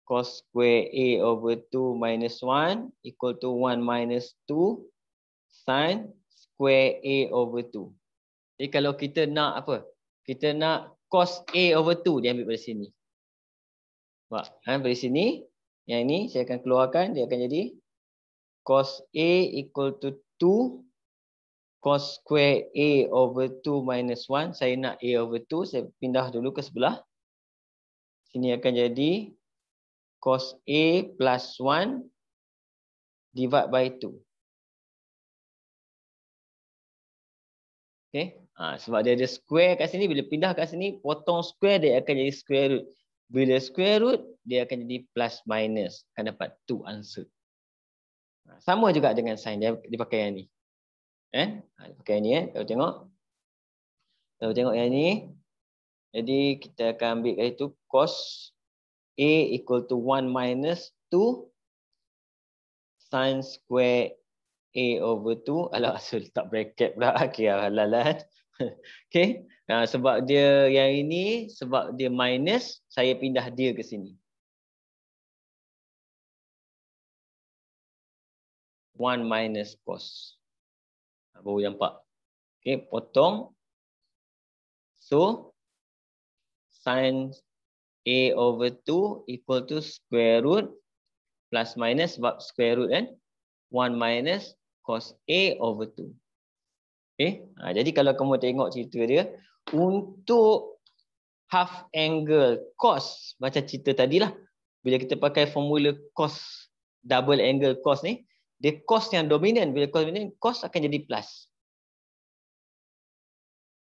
[SPEAKER 1] cos square a over 2 minus 1 equal to 1 minus 2 sin square A over 2. Jadi kalau kita nak apa? Kita nak cos A over 2 ambil dari sini. Nampak? Ha, dari sini. Yang ini saya akan keluarkan. Dia akan jadi cos A equal to 2 cos square A over 2 minus 1. Saya nak A over 2. Saya pindah dulu ke sebelah. Sini akan jadi
[SPEAKER 2] cos A plus 1 divide by 2. Okay. Ha, sebab dia ada
[SPEAKER 1] square kat sini. Bila pindah kat sini, potong square, dia akan jadi square root. Bila square root, dia akan jadi plus minus. Akan dapat two answer. Ha, sama juga dengan sign. Dia, dia pakai yang ni. Eh? Ha, dia pakai yang ni. Eh? Kalau tengok. Kalau tengok yang ni. Jadi kita akan ambil kat situ. Cos A equal to 1 minus 2 sin square A over 2 Alah asal tak bracket pula Okay alalan lah, eh. Okay nah Sebab dia yang ini Sebab dia minus Saya pindah dia ke sini
[SPEAKER 2] 1 minus cos yang ah, nampak Okay potong
[SPEAKER 1] So Sin A over 2 Equal to square root Plus minus Sebab square root kan 1 minus cos A over 2. Okay. Eh? Ha, jadi kalau kamu tengok cerita dia, untuk half angle cos, macam cerita tadi lah. bila kita pakai formula cos, double angle cos ni, dia cos yang dominan. Bila cos dominan, cos akan jadi plus.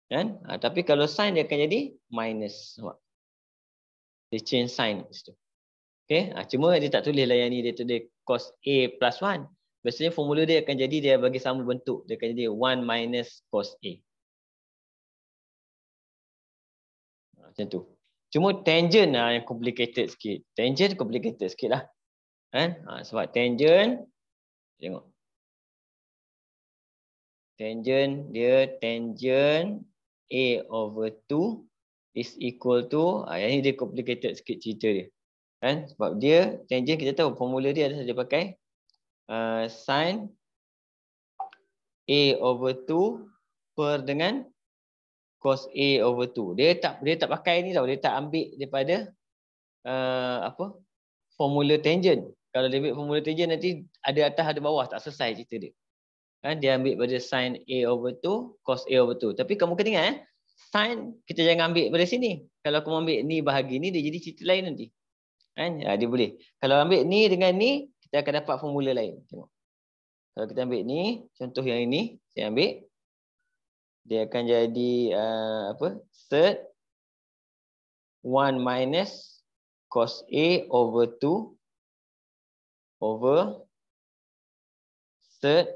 [SPEAKER 1] Kan? Ha, tapi kalau sign dia akan jadi minus. Dia change sign. Okay. Ha, cuma dia tak tulis lah yang ni, dia tulis cos A plus 1. Biasanya formula dia akan jadi dia bagi sama bentuk. Dia akan jadi 1 minus cos A. Ha, macam tu. Cuma tangent lah yang complicated sikit. Tangent complicated sikit lah. Eh? Sebab tangent. Tengok. Tangent dia tangent A over 2 is equal to. Yang ni dia complicated sikit cerita dia. Eh? Sebab dia tangent kita tahu formula dia ada dia pakai Uh, sin a over 2 per dengan cos a over 2. Dia tak dia tak pakai ni tau. Dia tak ambil daripada uh, apa? formula tangent. Kalau dia ambil formula tangent nanti ada atas ada bawah tak selesai cerita dia. Kan dia ambil pada sin a over 2 cos a over 2. Tapi kamu kena ingat eh sin kita jangan ambil pada sini. Kalau kamu ambil ni bahagi ni dia jadi cerita lain nanti. Kan? Ya, dia boleh. Kalau ambil ni dengan ni kita akan dapat formula lain. Tengok. Kalau kita ambil ni, contoh yang ini, saya ambil. Dia akan jadi uh,
[SPEAKER 2] apa? third 1 minus cos A over 2 over third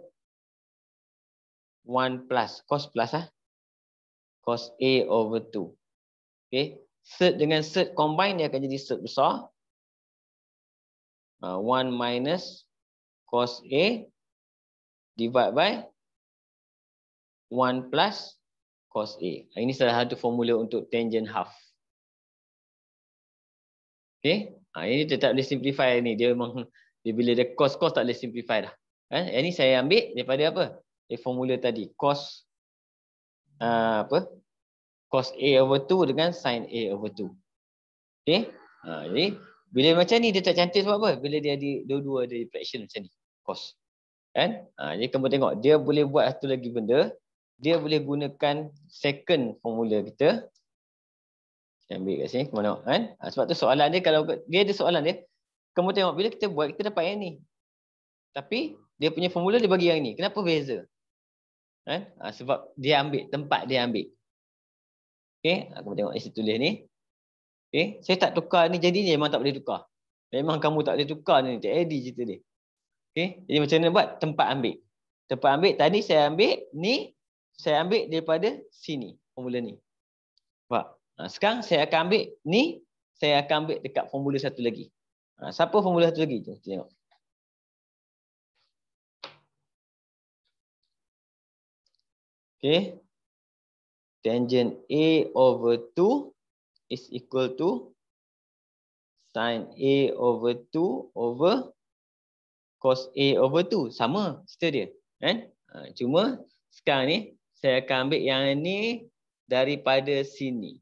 [SPEAKER 2] 1 plus, cos plus ah Cos
[SPEAKER 1] A over 2. Okay. Third dengan third combine dia akan jadi third besar.
[SPEAKER 2] 1 uh, minus cos A divide by 1 plus cos A. Uh, ini
[SPEAKER 1] salah satu formula untuk tangent half. Okay. Ha, ini tetap boleh simplify ni. Dia memang dia bila dia cos-cos tak boleh simplify dah. Eh, ini saya ambil daripada apa? Dari formula tadi. Cos uh, apa? Cos A over 2 dengan sin A over 2. Okay. Ha, jadi bila macam ni dia tak cantik sebab apa? Bila dia ada dua-dua ada reflection macam ni. Kos. Kan? Ha, jadi kamu tengok dia boleh buat satu lagi benda. Dia boleh gunakan second formula kita. Saya ambil kat sini. Kamu tengok kan? Ha, sebab tu soalan dia kalau dia ada soalan dia. Kamu tengok bila kita buat kita dapat yang ni. Tapi dia punya formula dia bagi yang ni. Kenapa beza? Kan? Ha, sebab dia ambil tempat dia ambil. Okay, ha, kamu tengok isi tulis ni. Okay. Eh, saya tak tukar ni jadi ni memang tak boleh tukar. Memang kamu tak boleh tukar ni. Cik Eddie cerita dia. Okay. Eh, jadi macam mana buat? Tempat ambil. Tempat ambil tadi saya ambil ni. Saya ambil daripada sini. Formula ni. Nampak? Ha, sekarang saya akan ambil ni. Saya akan ambil dekat formula satu lagi.
[SPEAKER 2] Ha, siapa formula satu lagi? Jom tengok. Okay. Tangent A over 2 is equal to sin
[SPEAKER 1] A over 2 over cos A over 2. Sama cerita dia. Kan? Ha, cuma sekarang ni saya akan ambil yang ni daripada sini.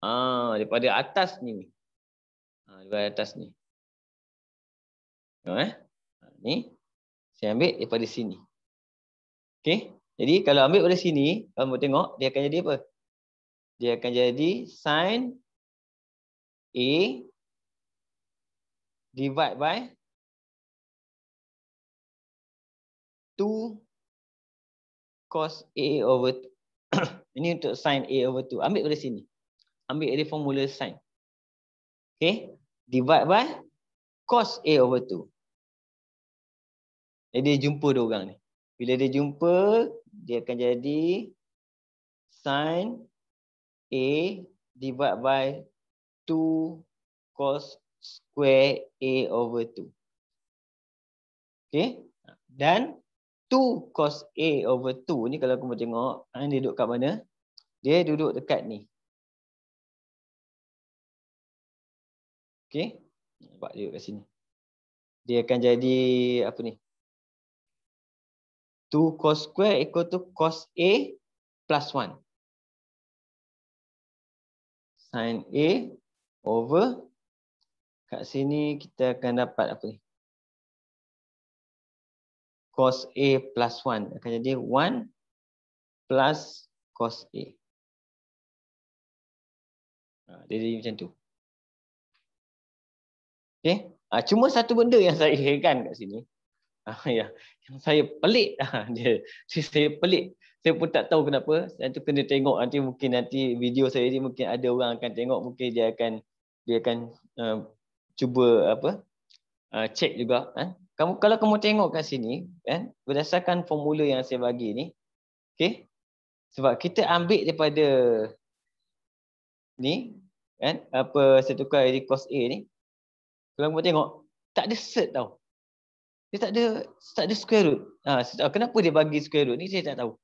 [SPEAKER 1] Ah, daripada atas ni. Ah, daripada atas ni. Tengok eh. Ni saya ambil daripada sini. Okay, Jadi kalau ambil daripada sini, kalau mau tengok dia akan jadi apa?
[SPEAKER 2] dia akan jadi sin A divide by 2 cos A over 2. Ini untuk
[SPEAKER 1] sin A over 2. Ambil dari sini. Ambil dari formula sin. Okay. Divide by cos A over 2. Jadi dia jumpa dua orang ni. Bila dia jumpa, dia akan jadi sin A A divided by 2 cos square A over 2. Okay. Dan 2 cos A over 2 ni kalau aku mau tengok, ah, dia duduk kat mana?
[SPEAKER 2] Dia duduk dekat ni. Okay. Nampak dia kat sini. Dia akan jadi apa ni? 2 cos square equal to cos A plus 1 sin A over kat sini kita akan dapat apa ni? cos A plus 1 akan jadi 1 plus cos A. Ha, dia jadi macam tu. Okay. Ah, ha, cuma satu benda yang saya herankan kat sini. Ah, ya. Yang
[SPEAKER 1] saya pelik. Ah, dia, saya pelik saya pun tak tahu kenapa nanti kena tengok nanti mungkin nanti video saya ni mungkin ada orang akan tengok mungkin dia akan dia akan uh, cuba apa uh, check juga kan kamu kalau kamu tengok kat sini kan berdasarkan formula yang saya bagi ni okey sebab kita ambil daripada ni kan apa saya tukar jadi cos A ni kalau kamu tengok tak ada set tau dia tak ada tak ada square root ha, kenapa dia bagi square root ni saya tak tahu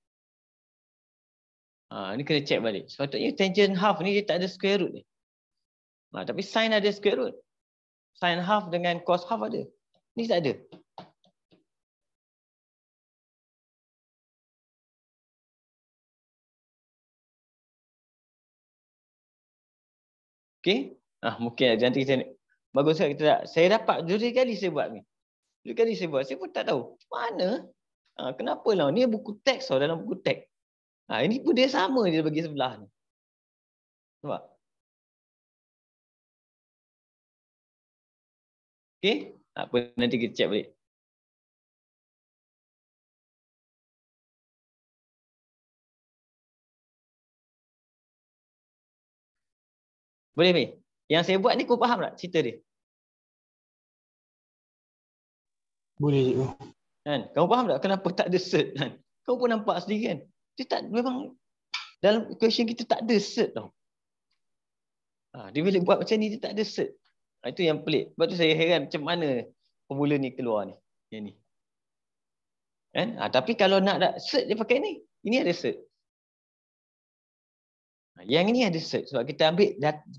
[SPEAKER 1] Ha, ini kena check balik. Sepatutnya tangent half ni dia tak ada square root ni. Ha, tapi sine ada square root.
[SPEAKER 2] Sine half dengan cos half ada. Ni tak ada. Okay. Ah, ha, mungkin nanti kita ni.
[SPEAKER 1] Bagus sekali kita tak. Saya dapat dua kali saya buat ni. Dua kali saya buat. Saya pun tak tahu.
[SPEAKER 2] Mana? Ah, kenapa lah? Ni buku teks tau dalam buku teks. Ha, ini pun dia sama je bagi sebelah ni. Nampak? Okey. Apa nanti kita check balik. Boleh ni. Yang saya buat ni kau faham tak cerita dia? Boleh cikgu. Kan? Kau faham
[SPEAKER 1] tak kenapa tak ada cert kan? Kau pun nampak sendiri kan? Dia tak memang dalam equation kita tak ada cert tau. Ha, dia boleh buat macam ni dia tak ada cert. Ha, itu yang pelik. Sebab tu saya heran macam mana formula ni keluar ni. Yang ni. Kan? Ha, tapi kalau nak nak cert dia pakai ni. Ini ada cert. Ha, yang ini ada cert sebab kita ambil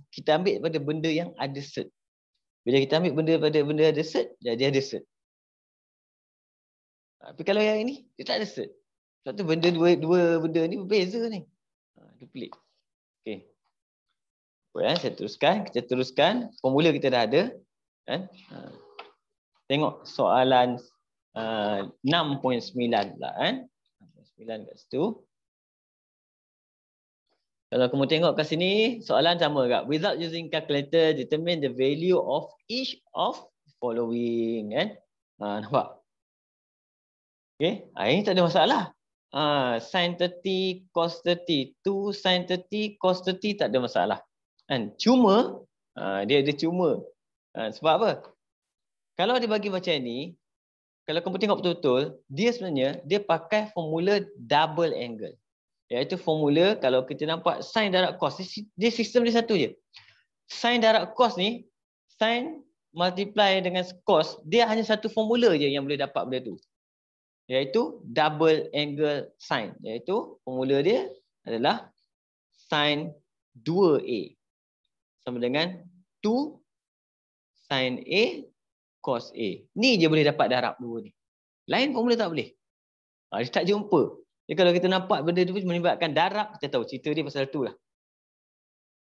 [SPEAKER 1] kita ambil pada benda yang ada cert. Bila kita ambil benda pada benda ada cert, jadi ada cert. Ha, tapi kalau yang ini dia tak ada cert. Sebab tu benda dua, dua benda ni berbeza ni. Itu ha, pelik. Okey. Okay, eh? saya teruskan. Kita teruskan. Formula kita dah ada. Eh? Tengok soalan uh, ha, 6.9 pula. Kan? Eh? 6.9 kat situ. Kalau kamu tengok kat sini, soalan sama juga. Without using calculator, determine the value of each of following. Eh? Ha, nampak? Okay, ha, ini tak ada masalah. Ah, sin 30 cos 30 2 sin 30 cos 30 tak ada masalah. Kan? Cuma ah, dia ada cuma. Ah, sebab apa? Kalau dia bagi macam ni, kalau kamu tengok betul-betul, dia sebenarnya dia pakai formula double angle. Iaitu formula kalau kita nampak sin darab cos dia sistem dia satu je. Sin darab cos ni sin multiply dengan cos dia hanya satu formula je yang boleh dapat benda tu iaitu double angle sin iaitu formula dia adalah sin 2a sama dengan 2 sin a cos a ni je boleh dapat darab dua ni lain formula tak boleh ha, dia tak jumpa jadi kalau kita nampak benda tu melibatkan darab kita tahu cerita dia pasal tu lah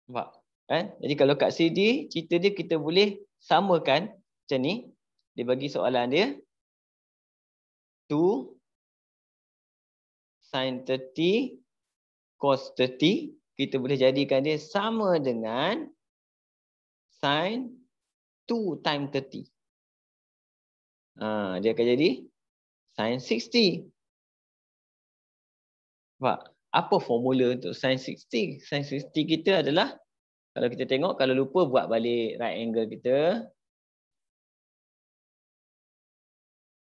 [SPEAKER 1] nampak kan eh? jadi kalau kat CD cerita dia kita boleh samakan macam ni dia bagi soalan dia 2 sin 30 cos 30 kita boleh jadikan dia sama dengan sin
[SPEAKER 2] 2 time 30 ha, dia akan jadi sin 60 Pak, apa formula untuk sin 60
[SPEAKER 1] sin 60 kita adalah kalau kita tengok kalau lupa buat balik right angle kita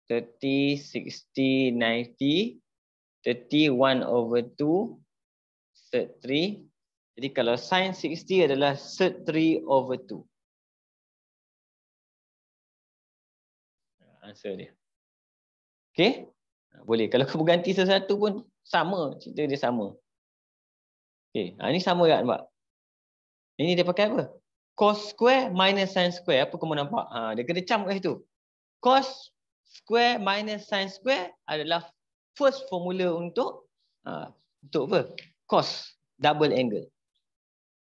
[SPEAKER 2] 30, 60, 90, 31 over 2, cert 3. Jadi kalau sin 60 adalah cert 3 over 2. Answer dia. Okay. Boleh. Kalau kamu ganti sesuatu pun sama. Cerita dia sama. Okay.
[SPEAKER 1] Ah, ini sama tak nampak? Ini dia pakai apa? Cos square minus sin square. Apa kamu nampak? Ha, dia kena cam kat situ. Cos square minus sine square adalah first formula untuk uh, untuk apa? Cos double angle.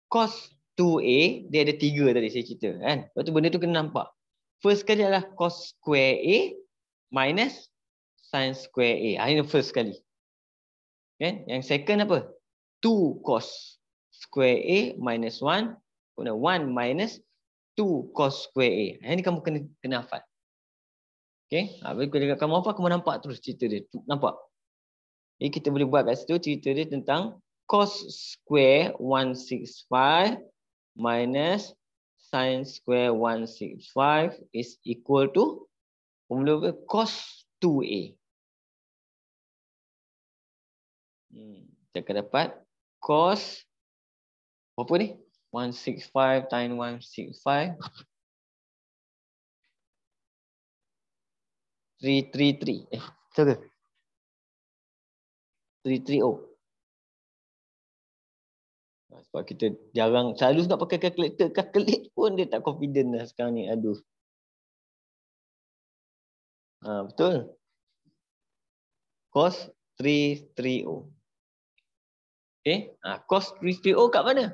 [SPEAKER 1] Cos 2a dia ada tiga tadi saya cerita kan. Lepas tu benda tu kena nampak. First sekali adalah cos square a minus sine square a. Ah, ini first kali. Kan? Yang second apa? 2 cos square a minus 1 Kena 1 minus 2 cos square a. Ah, ini kamu kena kena hafal. Okey, ah bila dekat kamu apa kamu nampak terus cerita dia. Nampak? Jadi kita boleh buat kat situ cerita dia tentang cos square 165 minus sin square 165
[SPEAKER 2] is equal to formula apa? cos 2a. Hmm, kita akan dapat cos apa ni? 165 tan 165 eh, Siapa? 330. Oh. Ah, sebab kita jarang, selalu nak pakai calculator, calculate pun dia tak confident lah sekarang ni, aduh. Ha, betul? Cos 330. Okay, ha, cos
[SPEAKER 1] 330 kat mana?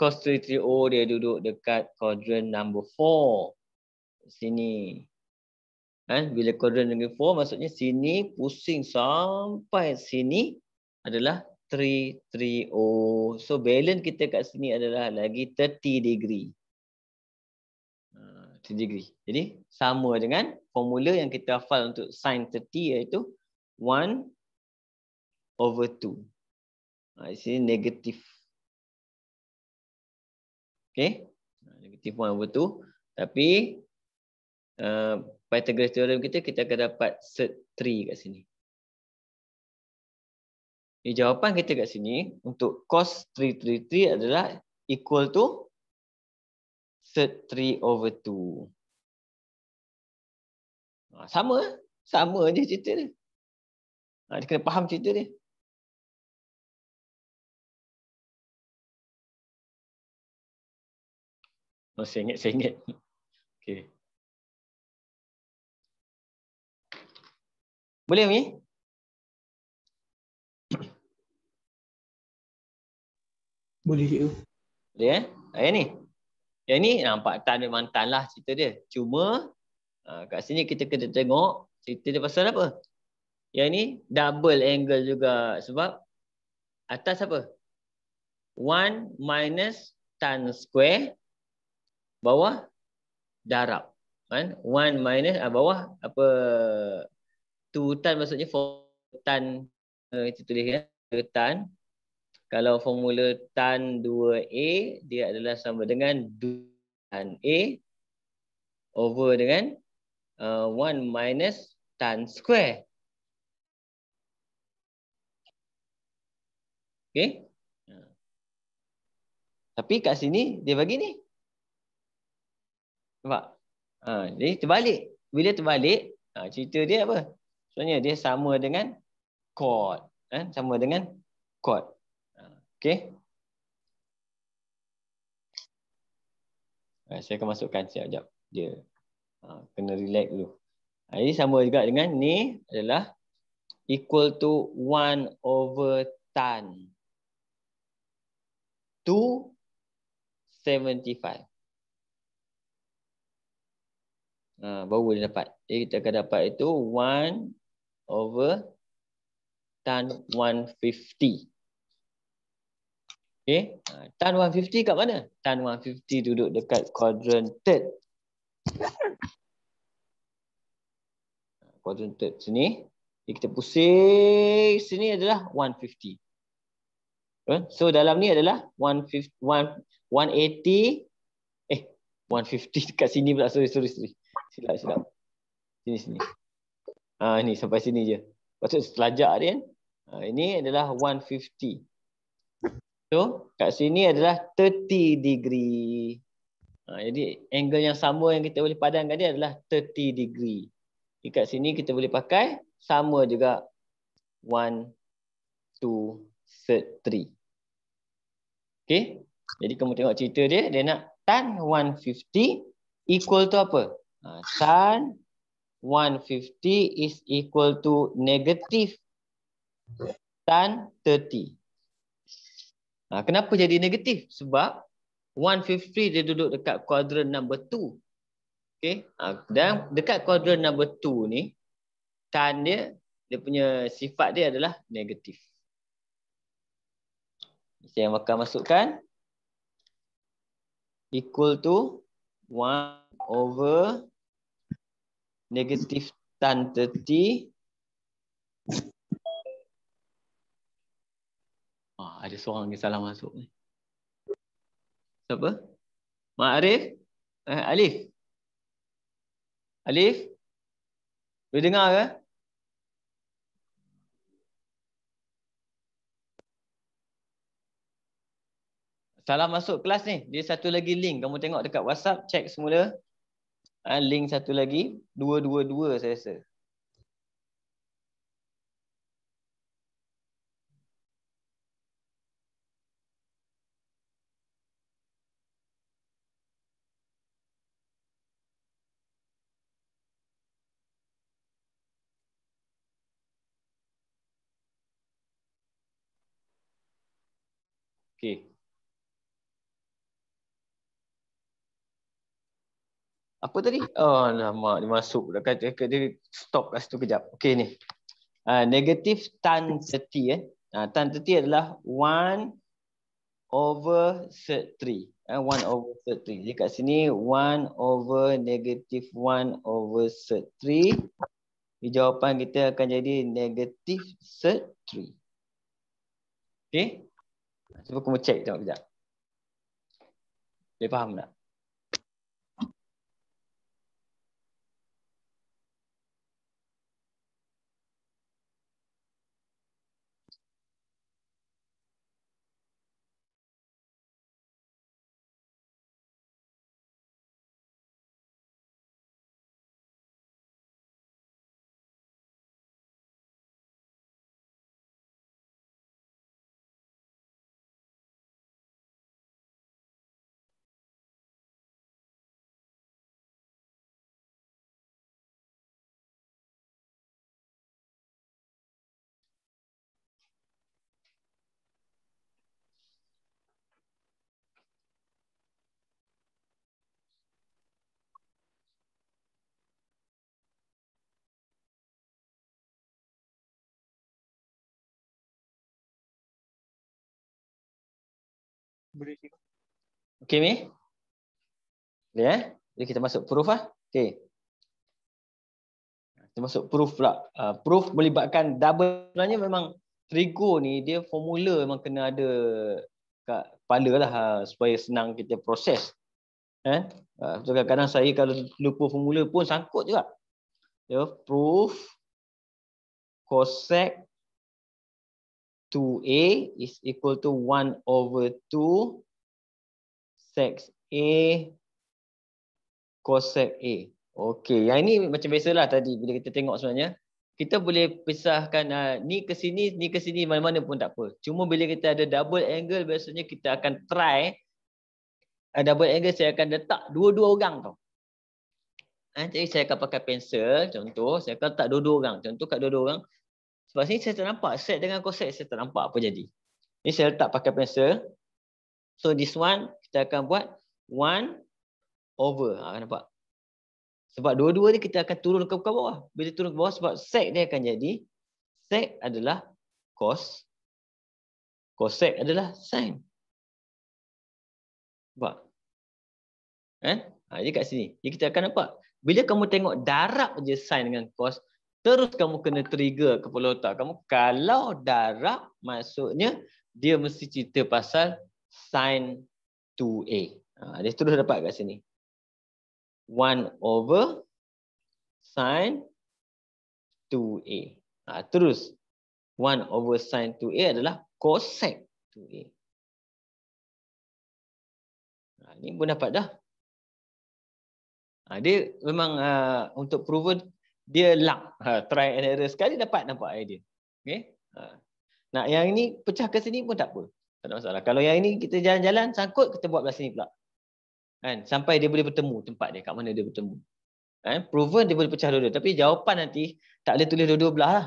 [SPEAKER 1] Cos 330 dia duduk dekat quadrant number 4. Sini. Eh, bila quadrant dengan four, maksudnya sini pusing sampai sini adalah 330. Oh. So balance kita kat sini adalah lagi 30 degree. Uh, degree. Jadi sama dengan formula yang kita hafal untuk sin 30 iaitu
[SPEAKER 2] 1 over 2. Uh, ah, di sini negatif. Okay. Ah, negatif 1 over 2. Tapi
[SPEAKER 1] uh, Pythagoras theorem kita kita akan dapat set 3 kat sini. Ni jawapan kita kat sini untuk cos 333 adalah equal to set 3 over
[SPEAKER 2] 2. Ah ha, sama sama je cerita dia. Ah dia kena faham cerita ni. Oh, sengit-sengit. Okay. Boleh ni? Boleh cikgu. Boleh eh? Yang ni. Yang ni nampak tan memang tan lah
[SPEAKER 1] cerita dia. Cuma ah, kat sini kita kena tengok cerita dia pasal apa. Yang ni double angle juga sebab atas apa? 1 minus tan square bawah darab. 1 kan? minus ah, bawah apa tu hutan maksudnya for hutan uh, eh, itu tulis ya hutan kalau formula tan 2a dia adalah sama dengan tan a over dengan 1 eh, minus tan square Okay. tapi kat sini dia bagi ni nampak ha jadi terbalik bila terbalik ha, cerita dia apa Sebenarnya dia sama dengan chord. Eh? Sama dengan chord. Okay. Eh, saya akan masukkan siap jap dia. Ha, kena relax dulu. Ha, ini sama juga dengan ni adalah equal to 1 over tan. 275. Ha, baru dia dapat. Jadi kita akan dapat itu 1 over tan 150. Okay. Ha, tan 150 kat mana? Tan 150 duduk dekat quadrant third. Ha, quadrant third sini. Jadi kita pusing sini adalah 150. Ha, so dalam ni adalah 150, 180. Eh, 150 kat sini pula. Sorry, sorry, sorry. Silap, silap. Sini, sini. Ah ha, ni sampai sini je. Pasal selajak dia kan. Ha, ini adalah 150. So kat sini adalah 30 degree. Ha, jadi angle yang sama yang kita boleh padankan dia adalah 30 degree. Jadi kat sini kita boleh pakai sama juga 1 2 3. Okay. Jadi kamu tengok cerita dia, dia nak tan 150 equal to apa? Ha, tan 150 is equal to negative tan 30. Nah, ha, kenapa jadi negatif? Sebab 150 dia duduk dekat kuadran number 2. Okay. Ha, dan dekat kuadran number 2 ni, tan dia, dia punya sifat dia adalah negatif. Saya akan masukkan. Equal to 1 over negative 1030 oh, ada seorang yang salah masuk ni siapa makrif eh, alif alif boleh dengar ke Salah masuk kelas ni. Dia satu lagi link. Kamu tengok dekat WhatsApp. Check semula. Ha, link satu lagi. dua dua dua saya rasa. Okay. apa tadi? Oh nama dia masuk dekat dia, dia stop kat situ kejap. Okey ni. Uh, ah, negatif tan seti eh. Uh, tan seti adalah 1 over set 3. Eh, one over set ah, three. Jadi sini one over negatif one over set three. jawapan kita akan jadi negatif set three. Okay. Cuba kamu check tengok kejap. Dia faham tak?
[SPEAKER 2] boleh tengok. Okay, ni, Boleh, eh? Jadi kita masuk
[SPEAKER 1] proof, ah. Okay. Kita masuk proof pula. Uh, proof melibatkan double. Sebenarnya memang trigo ni, dia formula memang kena ada kat kepala lah ah, supaya senang kita proses. Eh? Uh, kadang-kadang saya kalau lupa formula pun sangkut juga. Yeah, proof cosec 2A is equal to 1 over 2 sec A cosec A. Okey, yang ini macam biasalah tadi bila kita tengok sebenarnya. Kita boleh pisahkan uh, ni ke sini, ni ke sini, mana-mana pun tak apa. Cuma bila kita ada double angle, biasanya kita akan try uh, double angle, saya akan letak dua-dua orang tau. Ha, jadi saya akan pakai pensel, contoh. Saya akan letak dua-dua orang. Contoh kat dua-dua orang. Sebab sini saya tak nampak set dengan coset saya tak nampak apa jadi. Ini saya letak pakai pensel. So this one kita akan buat one over. Ha, nampak? Sebab dua-dua ni kita akan turun ke bawah. Bila turun ke bawah sebab set dia akan jadi.
[SPEAKER 2] Set adalah cos. Coset adalah sin. Nampak? Eh? Ha, dia kat sini. Jadi kita
[SPEAKER 1] akan nampak. Bila kamu tengok darab je sin dengan cos terus kamu kena trigger kepala otak kamu kalau darab maksudnya dia mesti cerita pasal sin 2a ha, dia terus dapat kat sini 1 over sin 2a ha,
[SPEAKER 2] terus 1 over sin 2a adalah cosec 2a ha, ni pun dapat dah ha,
[SPEAKER 1] dia memang uh, untuk proven dia luck. Ha, try and error sekali dapat nampak idea. Okay. Ha. Nak yang ini pecah ke sini pun tak apa. Tak ada masalah. Kalau yang ini kita jalan-jalan sangkut kita buat belah sini pula. Kan? Sampai dia boleh bertemu tempat dia. Kat mana dia bertemu. Kan? Proven dia boleh pecah dua-dua. Tapi jawapan nanti tak boleh tulis dua-dua belah lah.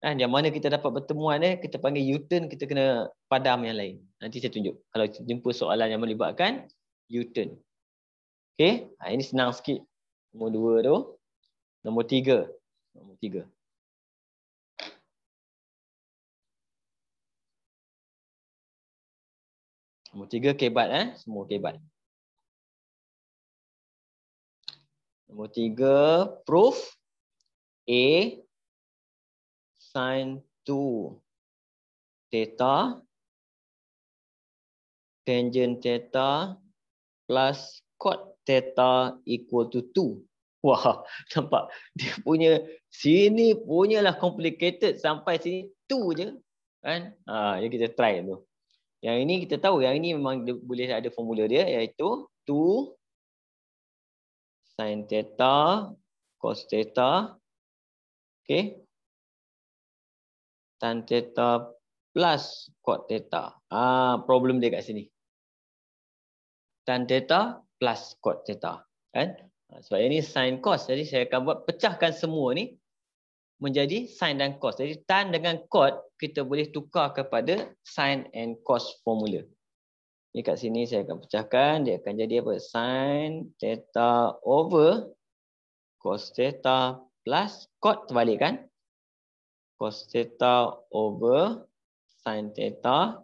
[SPEAKER 1] Kan? Yang mana kita dapat pertemuan eh, kita panggil U-turn kita kena padam yang lain. Nanti saya tunjuk. Kalau jumpa soalan yang melibatkan U-turn. Okay. Ha, ini senang sikit.
[SPEAKER 2] Nombor dua tu. Nombor tiga. Nombor tiga. Nombor tiga kebat eh. Semua kebat. Nombor tiga proof. A sin 2 theta
[SPEAKER 1] tangent theta plus cot theta equal to 2. Wah, nampak dia punya sini punyalah complicated sampai sini tu je. Kan? Ha, ya kita try tu. Yang ini kita tahu yang ini memang boleh ada formula dia iaitu 2 sin theta cos theta okey tan theta plus cot theta. Ah ha, problem dia kat sini. tan theta plus cot theta. Kan? Ha, sebab ini sine cos. Jadi saya akan buat pecahkan semua ni menjadi sine dan cos. Jadi tan dengan cot kita boleh tukar kepada sine and cos formula. Ini kat sini saya akan pecahkan dia akan jadi apa? sine theta over cos theta plus cot terbalik kan? cos theta over sin theta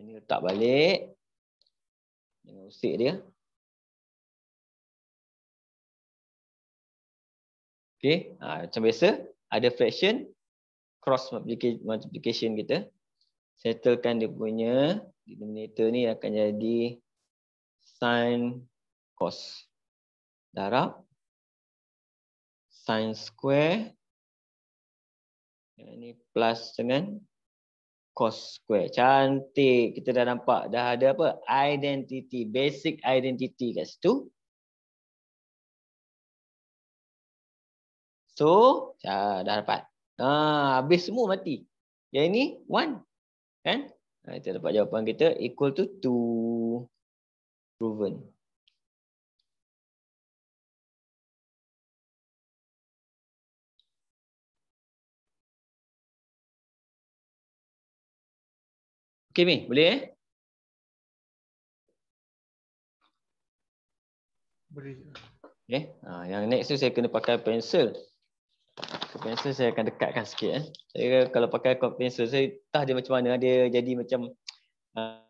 [SPEAKER 1] ini
[SPEAKER 2] letak balik dengan usik dia Okay, ha, macam biasa ada fraction
[SPEAKER 1] cross multiplication kita. Settlekan dia punya
[SPEAKER 2] denominator ni akan jadi sin cos darab sin square ini plus dengan cos square. Cantik. Kita
[SPEAKER 1] dah nampak dah ada apa? Identity, basic identity kat situ.
[SPEAKER 2] So, ya, dah dapat. Ha, habis semua mati. Yang ini, 1. Kan? Ah, kita dapat jawapan kita equal to 2. Proven. Okay, Mi. Boleh eh?
[SPEAKER 3] Boleh.
[SPEAKER 1] Okay. Eh, ah, ha, yang next tu saya kena pakai pensel. Pencil. Cop pencil saya akan dekatkan sikit eh. Saya kalau pakai cop pencil saya tah dia macam mana dia jadi macam uh,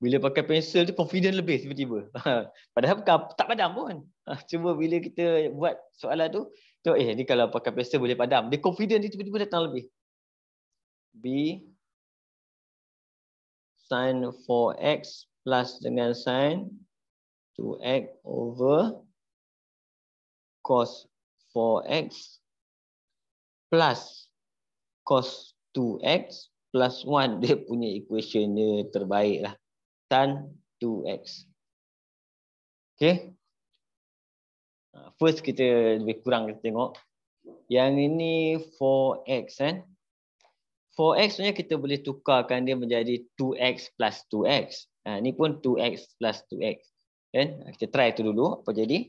[SPEAKER 1] bila pakai pencil tu confident lebih tiba-tiba. Padahal bukan, tak padam pun. Ah, cuba bila kita buat soalan tu, tu eh ni kalau pakai pencil boleh padam. Dia confident dia tiba-tiba datang lebih. B sin 4x plus dengan sin 2x over cos 4x plus cos 2x plus 1 dia punya equation dia terbaik lah tan 2x okay ha, first kita lebih kurang kita tengok yang ini 4x kan 4x sebenarnya kita boleh tukarkan dia menjadi 2x plus 2x ha, ni pun 2x plus 2x kan kita try tu dulu apa jadi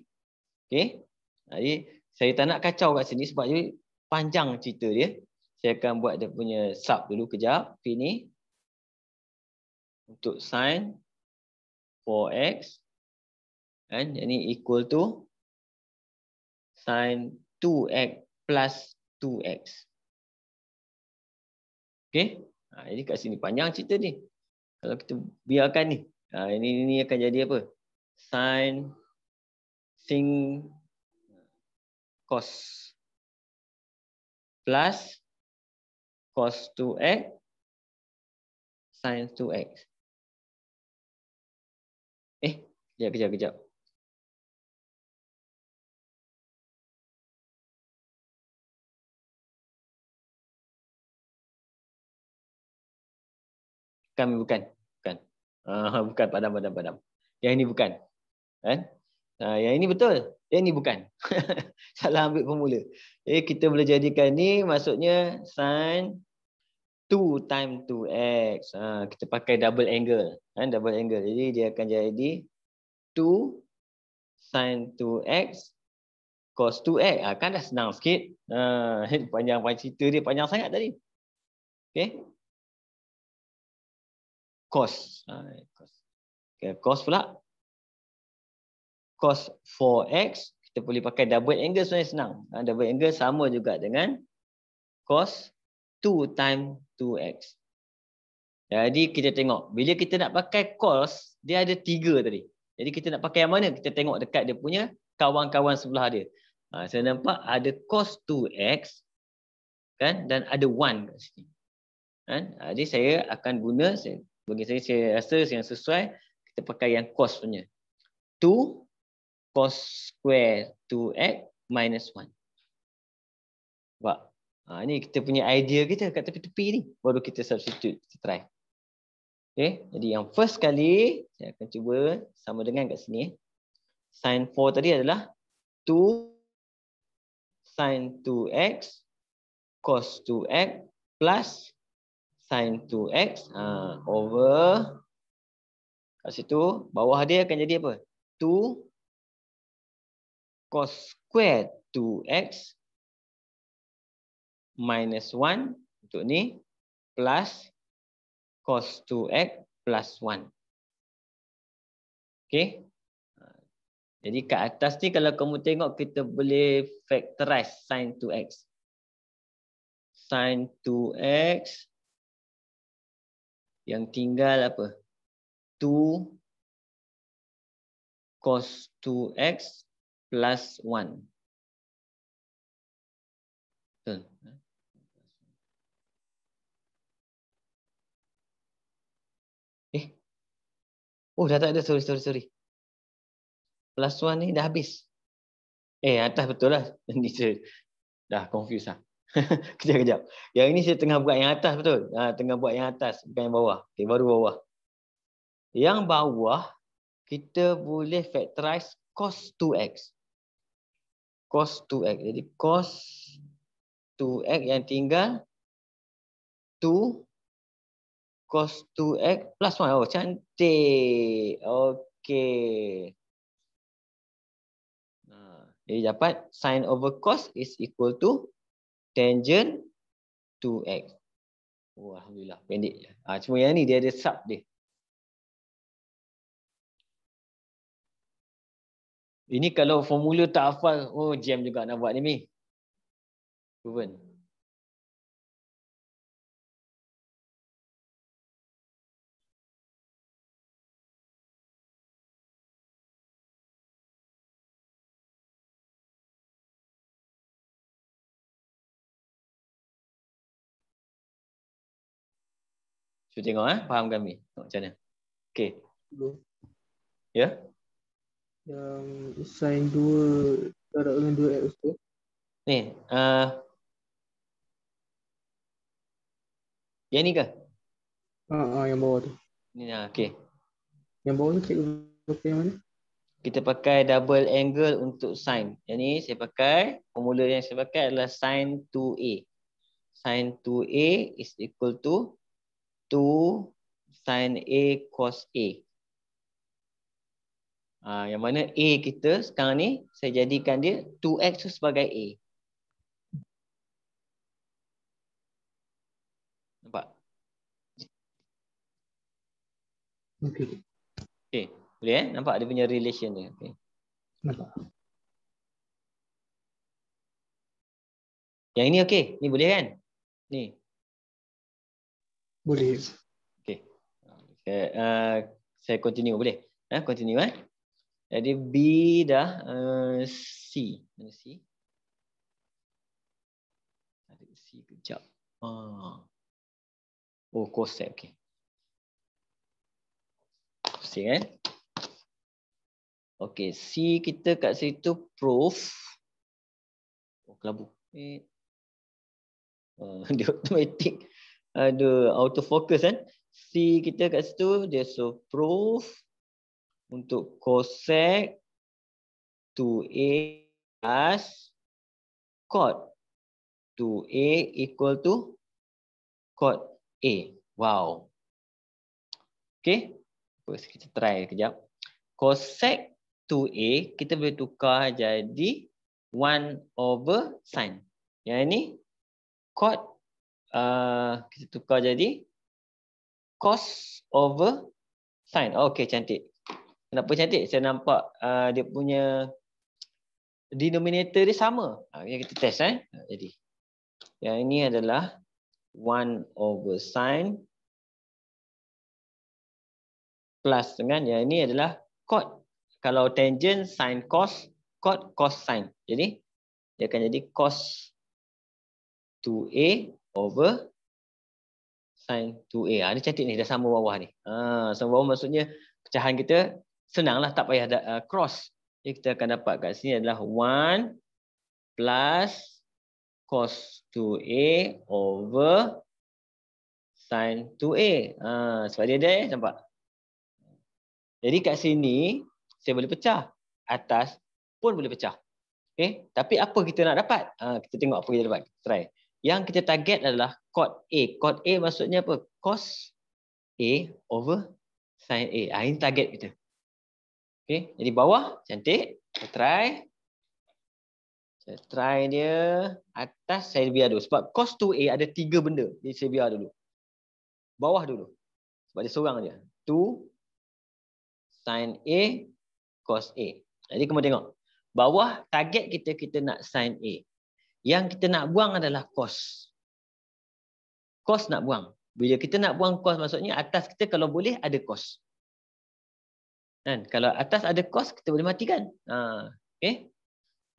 [SPEAKER 1] okay jadi saya tak nak kacau kat sini sebab dia panjang cerita dia. Saya akan buat dia punya sub dulu kejap. P ni.
[SPEAKER 2] Untuk sin 4x. Kan? Yang ni equal to. sin 2x plus
[SPEAKER 1] 2x. Okay. Ha, jadi kat sini panjang cerita ni. Kalau kita biarkan ni. Ha, ini, ini akan jadi apa? Sin
[SPEAKER 2] Sing cos plus cos 2x sin 2x. Eh, kejap, kejap, kejap. Bukan, bukan. Bukan, uh, bukan padam, padam, padam. Yang ini bukan. Eh?
[SPEAKER 1] Ha, yang ini betul. Yang ini bukan. Salah ambil formula. Jadi eh, kita boleh jadikan ni maksudnya sin 2 time 2x. Ha, kita pakai double angle. Ha, double angle. Jadi dia akan jadi 2 sin 2x cos 2x. Ha, kan dah senang sikit. Ha,
[SPEAKER 2] panjang cerita dia panjang sangat tadi. Okay. Cos. Ha, cos. Okay, cos pula
[SPEAKER 1] cos 4x kita boleh pakai double angle sebenarnya senang ha, double angle sama juga dengan cos 2 times 2x jadi kita tengok bila kita nak pakai cos dia ada tiga tadi jadi kita nak pakai yang mana kita tengok dekat dia punya kawan-kawan sebelah dia ha, saya nampak ada cos 2x kan dan ada 1 kat sini kan ha, jadi saya akan guna saya, bagi saya saya rasa yang sesuai kita pakai yang cos punya cos square 2x minus 1. Ba, Ha, ni kita punya idea kita kat tepi-tepi ni. Baru kita substitute. Kita try. Okay. Jadi yang first kali saya akan cuba sama dengan kat sini. Eh. Sin 4 tadi adalah 2 sin 2x cos 2x plus sin 2x ha,
[SPEAKER 2] over kat situ bawah dia akan jadi apa? cos squared 2x minus 1 untuk ni plus cos
[SPEAKER 1] 2x plus 1. Okay, ha. Jadi kat atas ni kalau kamu tengok kita boleh factorize sin 2x.
[SPEAKER 2] Sin 2x yang tinggal apa? 2 cos 2x plus one. Betul. Eh. Oh, dah tak ada. Sorry, sorry, sorry. Plus
[SPEAKER 1] one ni dah habis. Eh, atas betul lah. Ini saya dah confuse lah. kejap, kejap. Yang ini saya tengah buat yang atas betul. Ha, tengah buat yang atas, bukan yang bawah. Okay, baru bawah. Yang bawah, kita boleh factorize
[SPEAKER 2] cos 2x cos 2x. Jadi cos 2x yang tinggal 2 cos 2x
[SPEAKER 1] plus 1. Oh, cantik. Okey. Jadi dapat sin over cos is equal to
[SPEAKER 2] tangent 2x. Oh, Alhamdulillah, pendek. Ha, cuma yang ni dia ada sub dia. Ini kalau formula tak hafal, oh jam juga nak buat ni mi. Proven. Cuba tengok eh, faham kami. Macam mana? Okey. Ya. Yeah? yang sin dua
[SPEAKER 1] syarat dengan dua apps tu. Ni, uh, yang ni ke?
[SPEAKER 2] Ah, uh, uh, yang bawah
[SPEAKER 1] tu. Ni lah, okay. Yang bawah tu cikgu pakai yang mana? Kita pakai double angle untuk sin. Yang ni saya pakai, formula yang saya pakai adalah sin 2A. Sin 2A is equal to 2 sin A cos A. Ah, yang mana A kita sekarang ni saya jadikan dia 2X tu sebagai A. Nampak? Okay. Okay. Boleh eh? Nampak dia punya relation dia. Okay.
[SPEAKER 2] Nampak. Yang ini okey. Ni boleh kan? Ni. Boleh. Okey.
[SPEAKER 1] okay. Ah, uh, ah, saya continue boleh? Eh, continue eh? Jadi B dah uh, C. Mana C? Ada C kejap. Ah. Oh, coset. Okay. Coset kan? Eh? Okay, C kita kat situ proof. Oh, kelabu. Eh. Uh, dia automatic. Ada autofocus kan? C kita kat situ, dia so proof untuk cosec 2a plus cot 2a equal to cot a. Wow. Okay. First, kita try kejap. Cosec 2a kita boleh tukar jadi 1 over sin. Yang ini cot uh, kita tukar jadi cos over sin. Oh, okay cantik kenapa cantik saya nampak uh, dia punya denominator dia sama ha, kita test eh ha, jadi yang ini adalah 1 over sin plus dengan yang ini adalah cot kalau tangent sin cos cot cos sin jadi dia akan jadi cos 2a over sin 2a ha, ni cantik ni dah sama bawah ni ha, sama bawah maksudnya pecahan kita senanglah tak payah uh, cross. Jadi kita akan dapat kat sini adalah 1 plus cos 2a over sin 2a. Uh, ha, sebab dia ada ya, nampak? Jadi kat sini saya boleh pecah. Atas pun boleh pecah. Okay. Eh, tapi apa kita nak dapat? Uh, kita tengok apa kita dapat. Try. Yang kita target adalah cot A. Cot A maksudnya apa? Cos A over sin A. Uh, ini target kita. Okey, jadi bawah cantik. Saya try. Saya try dia. Atas saya biar dulu. Sebab cos 2A ada tiga benda. Jadi saya biar dulu. Bawah dulu. Sebab dia seorang dia. 2 sin A cos A. Jadi kamu tengok. Bawah target kita, kita nak sin A. Yang kita nak buang adalah cos. Cos nak buang. Bila kita nak buang cos maksudnya atas kita kalau boleh ada cos. Kan? Kalau atas ada kos, kita boleh matikan. Ha. Okay?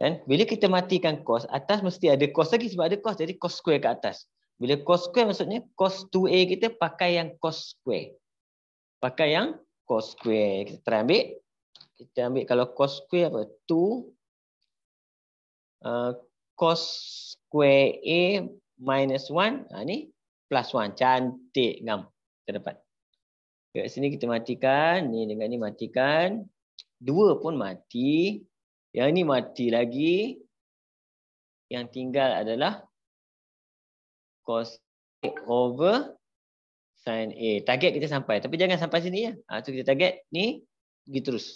[SPEAKER 1] Dan bila kita matikan kos, atas mesti ada kos lagi sebab ada kos. Jadi kos square ke atas. Bila cos square maksudnya cos 2a kita pakai yang cos square. Pakai yang cos square. Kita try ambil. Kita ambil kalau cos square apa? 2 uh, cos square a minus 1. ini ha, plus 1. Cantik. Ngam. Kita dapat. Kat sini kita matikan, ni dengan ni matikan. Dua pun mati. Yang ni mati lagi. Yang tinggal adalah cos A over sin A. Target kita sampai. Tapi jangan sampai sini ya. Ha, tu kita target ni pergi terus.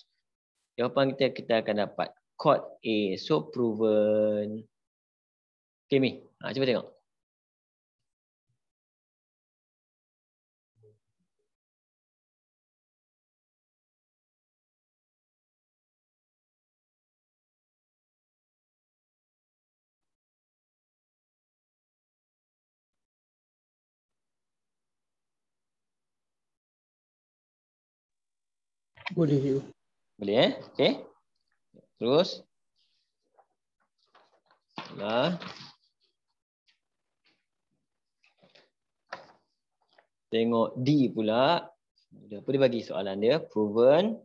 [SPEAKER 1] Jawapan kita kita akan dapat
[SPEAKER 2] cot A so proven. Okay, Mi. Ha, cuba tengok. Boleh you. Boleh eh? Okey.
[SPEAKER 1] Terus. Nah. Ya. Tengok D pula. Dia boleh bagi soalan dia. Proven.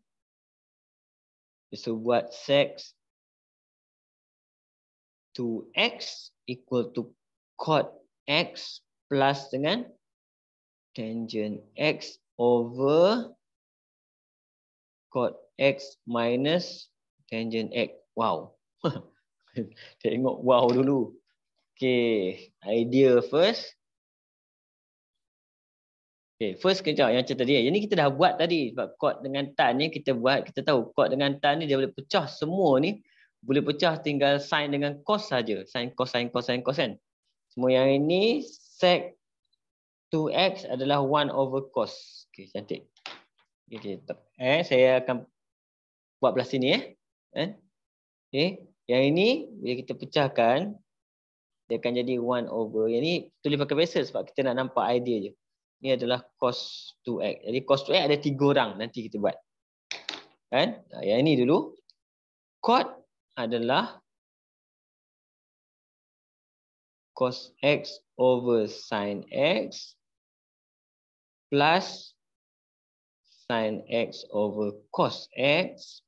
[SPEAKER 1] So buat sex.
[SPEAKER 2] 2x equal to cot x plus dengan tangent x
[SPEAKER 1] over cot x minus tangent x. Wow. Tengok wow dulu. Okay. Idea first. Okay. First kejap yang cerita dia. Yang ni kita dah buat tadi. Sebab cot dengan tan ni kita buat. Kita tahu cot dengan tan ni dia boleh pecah semua ni. Boleh pecah tinggal sin dengan cos saja. Sin, cos, sin, cos, sin, cos kan. Semua yang ini sec 2x adalah 1 over cos. Okay cantik. Okay, eh, saya akan buat belah sini. Eh. Eh, okay. Eh, yang ini, bila kita pecahkan, dia akan jadi 1 over. Yang ini, tulis pakai pencil sebab kita nak nampak idea je. Ini adalah cos 2x. Jadi cos
[SPEAKER 2] 2x ada 3 orang nanti kita buat. Kan? Yang ini dulu. Cot adalah cos x over sin x plus
[SPEAKER 1] Sin x over cos x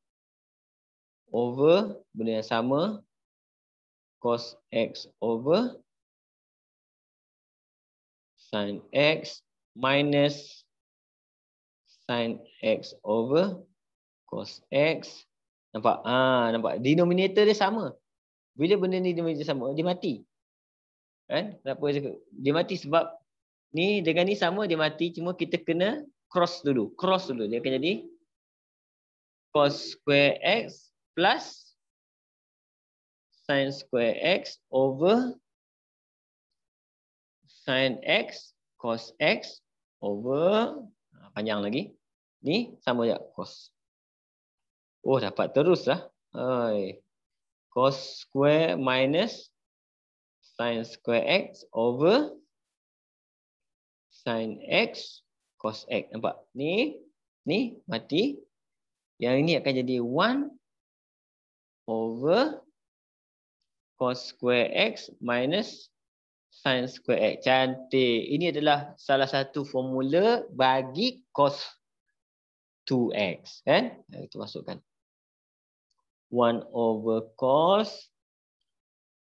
[SPEAKER 1] over
[SPEAKER 2] benda yang sama cos x over sin x minus
[SPEAKER 1] sin x over cos x nampak ah nampak denominator dia sama bila benda ni denominator sama dia mati kan kenapa dia mati sebab ni dengan ni sama dia mati cuma kita kena cross
[SPEAKER 2] dulu. Cross dulu. Dia akan jadi cos square x plus sin square x over
[SPEAKER 1] sin x cos x over ah, panjang lagi. Ni sama je cos. Oh dapat terus lah. Hai. Cos square minus sin square x over sin x cos x nampak ni ni mati yang ini akan jadi 1 over cos square x minus sin square x cantik ini adalah salah satu formula bagi cos 2x kan kita masukkan 1 over cos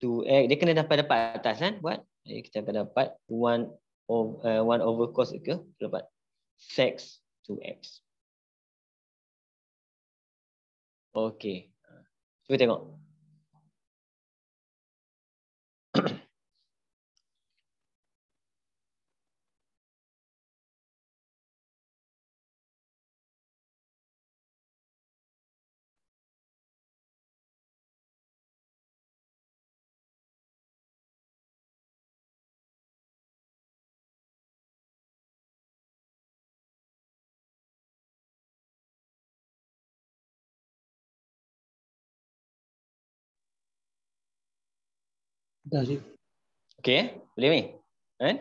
[SPEAKER 1] 2x dia kena dapat dapat atas kan buat kita akan dapat 1 over 1 uh, over cos ke dapat sex
[SPEAKER 2] to X. Okay. Cuba tengok. Dah sih. Okay,
[SPEAKER 1] boleh ni? Kan?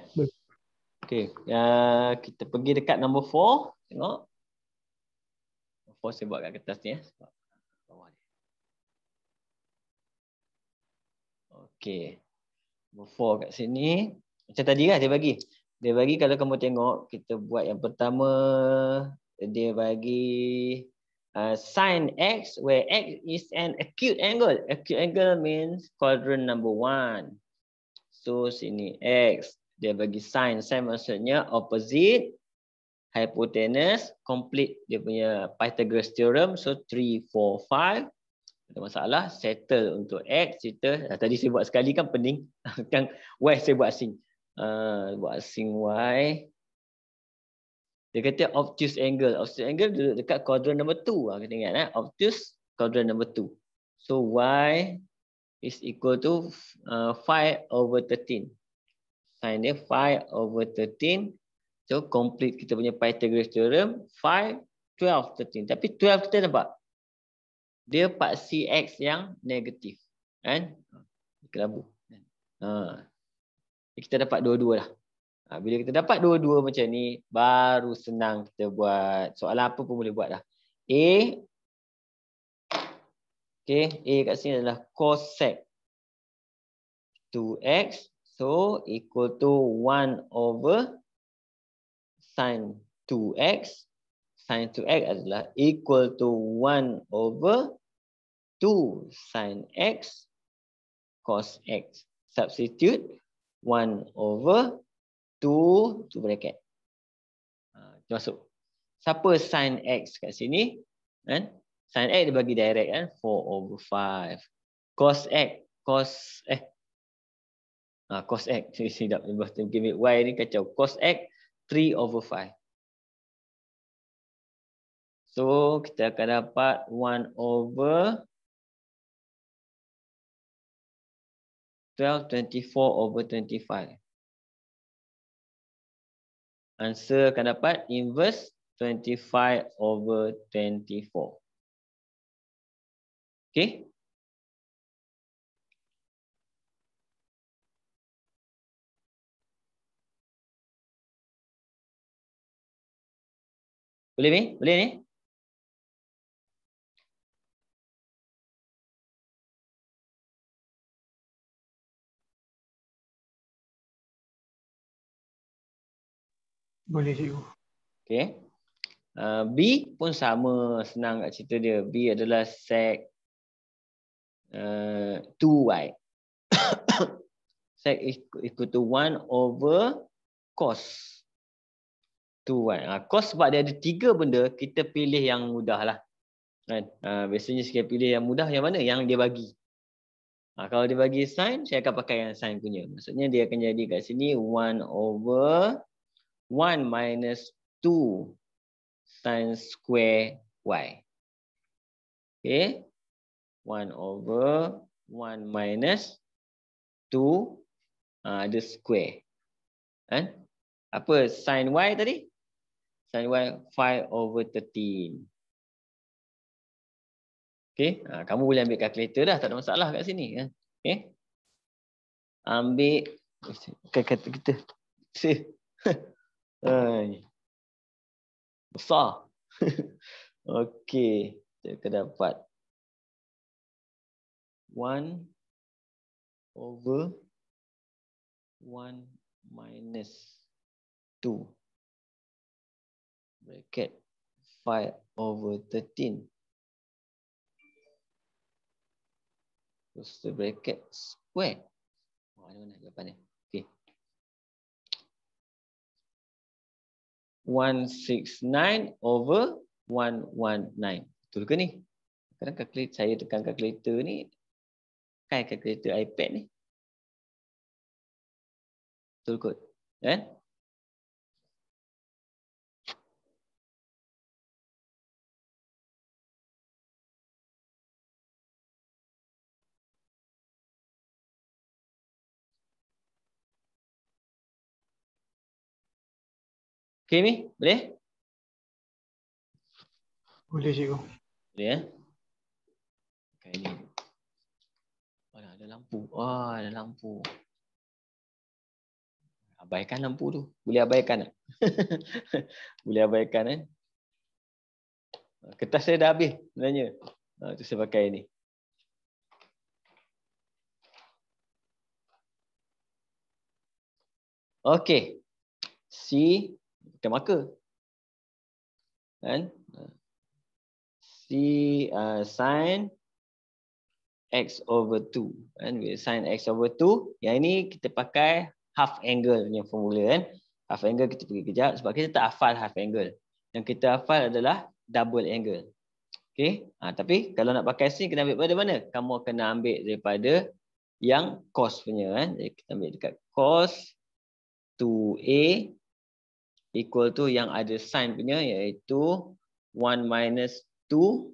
[SPEAKER 1] Okay, uh, kita pergi dekat number 4. Tengok. Nombor 4 saya buat kat kertas ni. Ya. Eh. Okay. Nombor 4 kat sini. Macam tadi lah dia bagi. Dia bagi kalau kamu tengok, kita buat yang pertama. Dia bagi uh, sine x where x is an acute angle. Acute angle means quadrant number one. So sini x dia bagi sine. Sine maksudnya opposite hypotenuse complete dia punya Pythagoras theorem. So three, four, five. Ada masalah. Settle untuk x. Cerita. Ah, tadi saya buat sekali kan pening. Kan y saya buat asing. Uh, buat asing y. Dia kata obtuse angle. Obtuse angle duduk dekat quadrant number 2. Ah, kita ingat. Eh? Obtuse quadrant number 2. So y is equal to 5 uh, over 13. Sign dia 5 over 13. So complete kita punya Pythagoras theorem. 5, 12, 13. Tapi 12 kita nampak. Dia part CX yang negatif. Kan? Kelabu. Ha. Kita dapat dua-dua lah. Ha, bila kita dapat dua-dua macam ni, baru senang kita buat soalan apa pun boleh buat dah. A. Okay, A kat sini adalah cosec 2x. So, equal to 1 over sin 2x. Sin 2x adalah equal to 1 over 2 sin x cos x substitute 1 over Tu, tu bracket. Ha, masuk. Siapa sin x kat sini? Kan? Sin x dia bagi direct kan 4 over 5. Cos x, cos eh. Ha, cos x sini silap dia buat gimmick y ni kacau. Cos x 3 over 5.
[SPEAKER 2] So kita akan dapat 1 over 12 24 over 25 answer akan dapat inverse 25 over 24. Okay. Boleh ni? Boleh ni? Boleh cikgu. Okay.
[SPEAKER 1] Uh, B pun sama senang nak cerita dia. B adalah sec uh, 2y. sec equal to 1 over cos 2y. Uh, ah, cos sebab dia ada tiga benda, kita pilih yang mudah lah. Kan? Uh, biasanya sekali pilih yang mudah, yang mana? Yang dia bagi. Uh, kalau dia bagi sign, saya akan pakai yang sign punya. Maksudnya dia akan jadi kat sini 1 over 1 minus 2 sine square y. Okay. 1 over 1 minus 2 uh, the square. Eh? Apa sine y tadi? Sine y 5 over 13. Okay. Uh, kamu boleh ambil kalkulator dah. Tak ada masalah kat
[SPEAKER 2] sini. Eh? Okay. Ambil kata kita. Ay. Besar. Okey, kita akan dapat 1 over 1 minus 2 bracket 5 over 13
[SPEAKER 1] terus bracket square. Oh, ada mana jawapan dia? 169 over 119. Betul ke ni? Kadang kalkulator saya tekan kalkulator
[SPEAKER 2] ni, kan kalkulator iPad ni. Betul kot? Eh? Okay ni boleh? Boleh cikgu. Boleh ya? Eh? Okay, ini. Oh, ada lampu. oh, ada lampu.
[SPEAKER 1] Abaikan lampu tu. Boleh abaikan tak? boleh abaikan kan? Eh? Kertas saya dah habis sebenarnya. Itu ah, saya pakai ni. Okay. See kita maka kan c uh, sin x over 2 kan we sin x over 2 yang ini kita pakai half angle punya formula kan half angle kita pergi kejap sebab kita tak hafal half angle yang kita hafal adalah double angle okey ha, tapi kalau nak pakai sin kena ambil pada mana kamu kena ambil daripada yang cos punya kan jadi kita ambil dekat cos 2a equal to yang ada sin punya iaitu 1 minus 2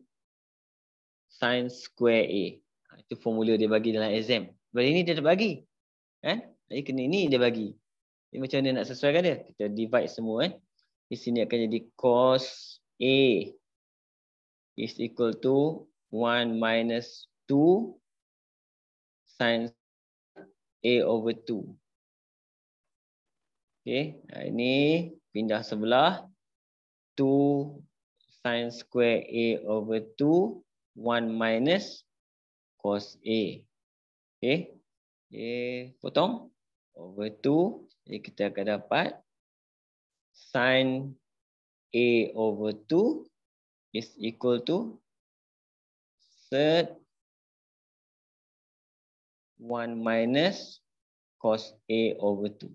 [SPEAKER 1] sine square A. Ha, itu formula dia bagi dalam exam. Sebab ini dia tak bagi. Eh? Jadi kena ini dia bagi. Jadi macam mana nak sesuaikan dia? Kita divide semua. Eh? Di sini akan jadi cos A is equal to 1 minus 2 sine A over 2. Okay. Ini pindah sebelah 2 sin square a over 2 1 minus cos a okey a potong over 2 jadi kita akan dapat sin a over
[SPEAKER 2] 2 is equal to third 1 minus cos a over 2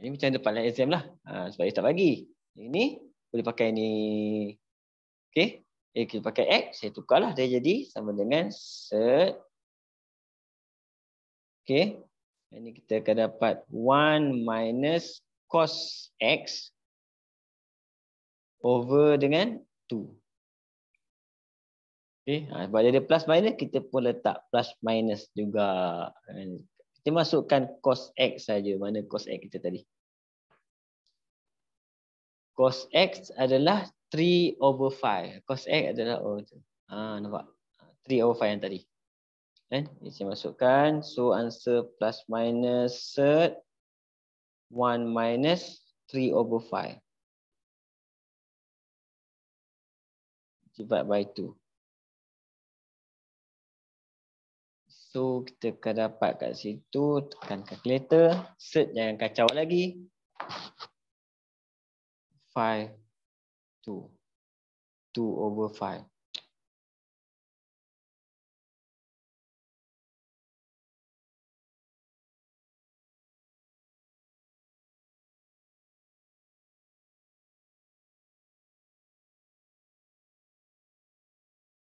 [SPEAKER 1] ini macam depan lah exam lah. Ha, sebab dia tak bagi. Ini boleh pakai ni. Okay. Eh, kita pakai X. Saya tukar lah Dia jadi sama dengan set. Okay. Ini kita akan dapat 1 minus cos X over dengan 2. Okay. Ha, sebab dia ada plus minus, kita pun letak plus minus juga. Kita masukkan cos X saja. Mana cos X kita tadi? Cos X adalah 3 over 5. Cos X adalah oh tu. Ah nampak. 3 over 5 yang tadi. Kan? Okay. Kita masukkan so answer plus
[SPEAKER 2] minus third 1 minus 3 over 5. Divide by 2. So kita akan dapat kat situ tekan
[SPEAKER 1] calculator, set jangan kacau lagi.
[SPEAKER 2] 5 2 2 over 5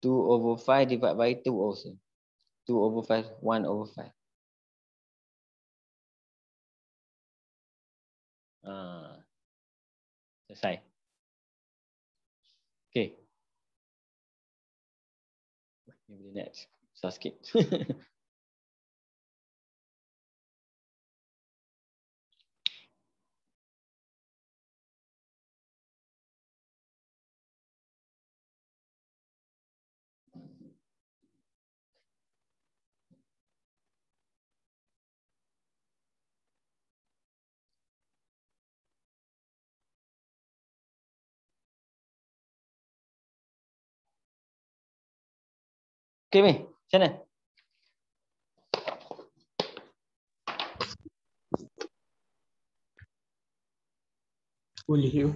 [SPEAKER 2] 2 over 5 divided by 2 also. 2 over 5, 1 over 5. Ah. Selesai. Okay. Maybe next. Susah sikit. Okey, Mi. Macam mana?
[SPEAKER 3] Boleh, you.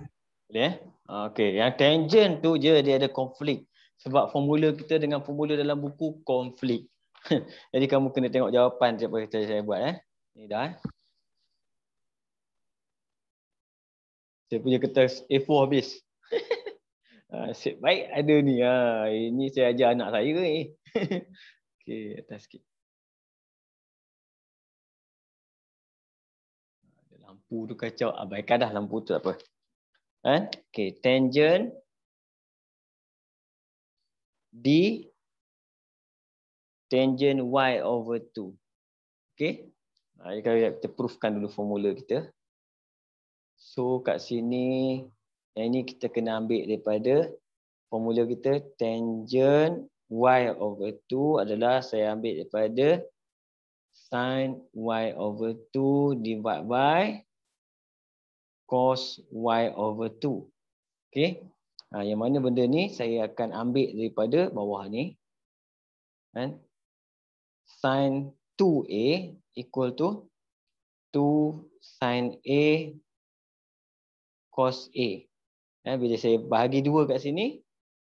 [SPEAKER 1] Boleh, eh? ah, Okay, yang tangent tu je dia ada konflik. Sebab formula kita dengan formula dalam buku konflik. Jadi kamu kena tengok jawapan setiap kita saya buat. Eh? Ini dah. Eh? Saya punya kertas A4 habis. Asyik ah, baik ada ni. Ha, ini saya ajar anak saya
[SPEAKER 2] ni. Eh. Okey, atas sikit. Lampu tu kacau. Abaikan dah lampu tu tak apa.
[SPEAKER 1] Ha? Okey, tangent. D. Tangent Y over 2. Okey. Ha, kita proofkan dulu formula kita. So kat sini yang ini kita kena ambil daripada formula kita tangent y over 2 adalah saya ambil daripada sin y over 2 divide by cos y over 2. Okey. Ha, yang mana benda ni saya akan ambil daripada bawah ni. Kan? sin 2a equal to 2 sin a cos a Ya, bila saya bahagi dua kat sini,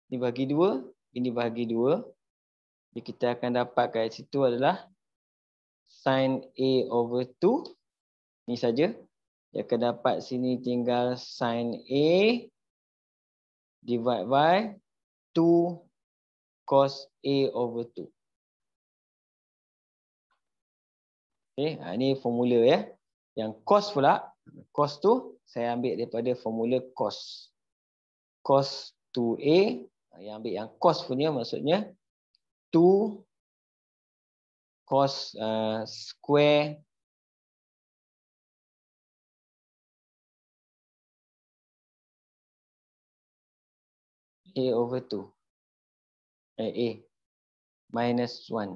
[SPEAKER 1] ini bahagi dua, ini bahagi dua. Jadi kita akan dapat kat situ adalah sin A over 2. Ini saja. Dia akan dapat sini tinggal sin A
[SPEAKER 2] divide by 2 cos A over 2. Okay. Ini
[SPEAKER 1] ha, formula ya. Yang cos pula, cos tu saya ambil daripada formula cos cos 2a yang ambil yang cos punya maksudnya
[SPEAKER 2] 2 cos uh, square a over 2 uh, eh, a minus 1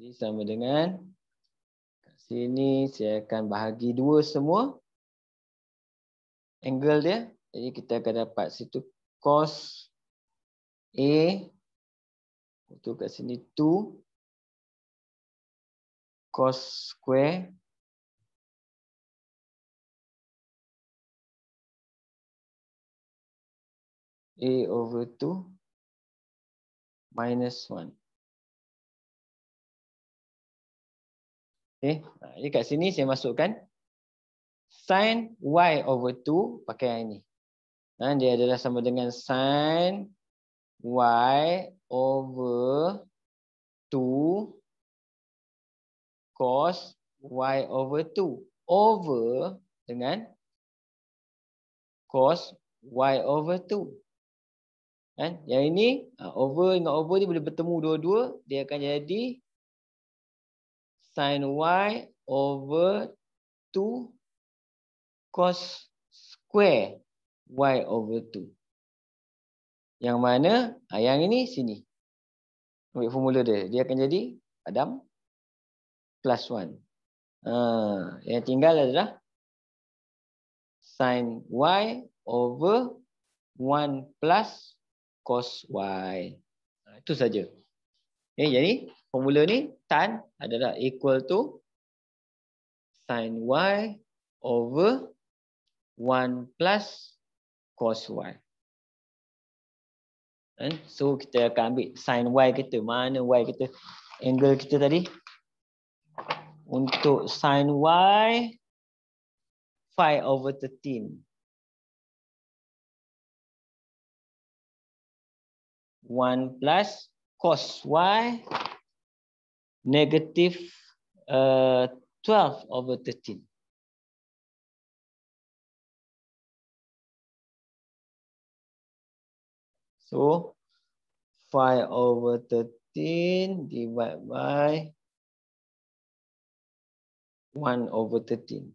[SPEAKER 2] Jadi sama dengan 2 sini saya akan bahagi dua semua angle dia jadi kita akan dapat situ cos a itu kat sini 2 cos square a over 2 minus 1 Okay. Eh, ha, jadi kat sini saya masukkan sin
[SPEAKER 1] y over 2 pakai yang ini. Ha, dia adalah sama dengan sin y over 2
[SPEAKER 2] cos y over 2 over dengan cos y over 2.
[SPEAKER 1] Kan? Yang ini ha, over dengan over ni boleh bertemu dua-dua. Dia akan jadi
[SPEAKER 2] sin y over 2 cos square
[SPEAKER 1] y over
[SPEAKER 2] 2.
[SPEAKER 1] Yang mana? Ah, yang ini sini. Ambil formula dia. Dia akan jadi Adam plus 1. Ha, ah, yang tinggal adalah sin y over 1 plus cos y. Ah, itu saja. Okay, eh, jadi formula ni tan
[SPEAKER 2] adalah equal to sin y over 1 plus cos y.
[SPEAKER 1] And so kita akan ambil sin y kita. Mana y kita? Angle kita tadi.
[SPEAKER 2] Untuk sin y. 5 over 13. One plus cos y negative uh, 12 over 13. So 5 over 13 divided by 1 over 13.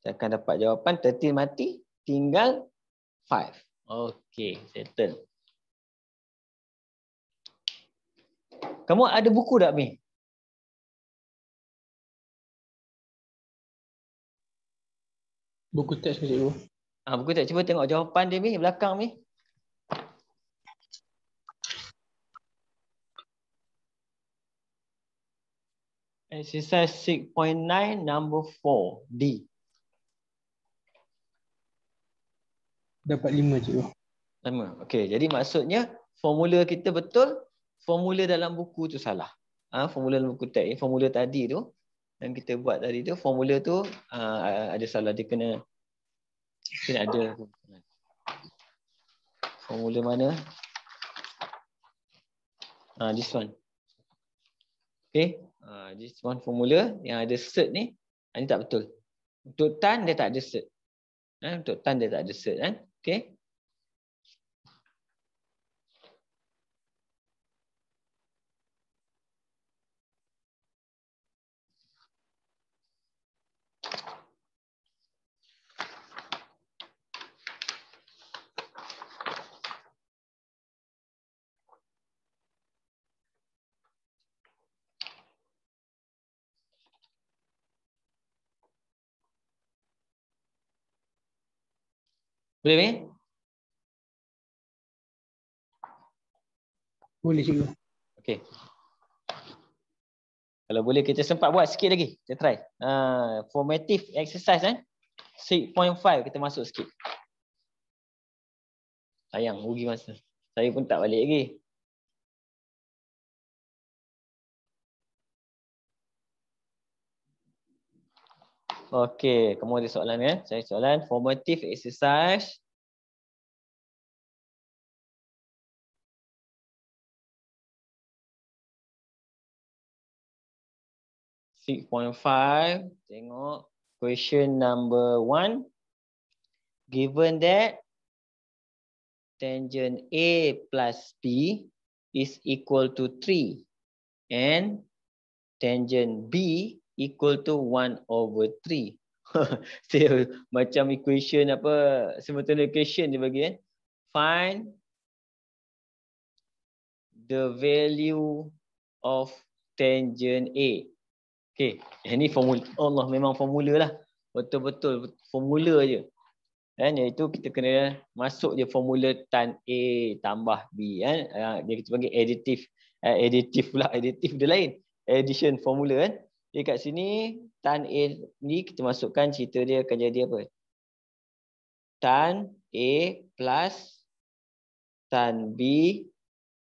[SPEAKER 2] Kita akan dapat jawapan 13 mati tinggal 5. Okay, settle. Kamu ada buku tak Mi? Buku teks ke cikgu? Ah, buku teks.
[SPEAKER 1] Cuba tengok jawapan dia Mi, belakang Mi. Exercise 6.9 number 4 D.
[SPEAKER 3] Dapat 5 cikgu.
[SPEAKER 1] Lama. Okey, jadi maksudnya formula kita betul formula dalam buku tu salah. Ha, formula dalam buku tadi, formula tadi tu yang kita buat tadi tu formula tu ha, ada salah dia kena kena ada formula mana? Ha, this one. Okay. Ha, this one formula yang ada cert ni. Ini ha, tak betul. Untuk tan dia tak ada cert. Ha, untuk tan dia tak ada cert. kan? Okay.
[SPEAKER 2] Boleh bang?
[SPEAKER 3] Boleh cikgu.
[SPEAKER 1] Okey. Kalau boleh kita sempat buat sikit lagi. Kita try. Uh, formative exercise eh. 6.5 kita masuk sikit.
[SPEAKER 2] Sayang rugi masa. Saya pun tak balik lagi. Okey, kemudian soalan ya. Saya soalan formative exercise. Six point five. Tengok question number one. Given
[SPEAKER 1] that tangent A plus B is equal to three, and tangent B equal to 1 over 3. so, macam equation apa, simultaneous equation dia bagi. Eh? Find the value of tangent A. Okay, ini formula. Allah memang formula lah. Betul-betul formula je. Dan iaitu kita kena masuk je formula tan A tambah B. Kan? Ah, dia kita panggil additive. Ah, additive pula, additive dia lain. Addition formula kan. Eh? Jadi kat sini tan A ni kita masukkan cerita dia akan jadi apa? Tan A plus tan B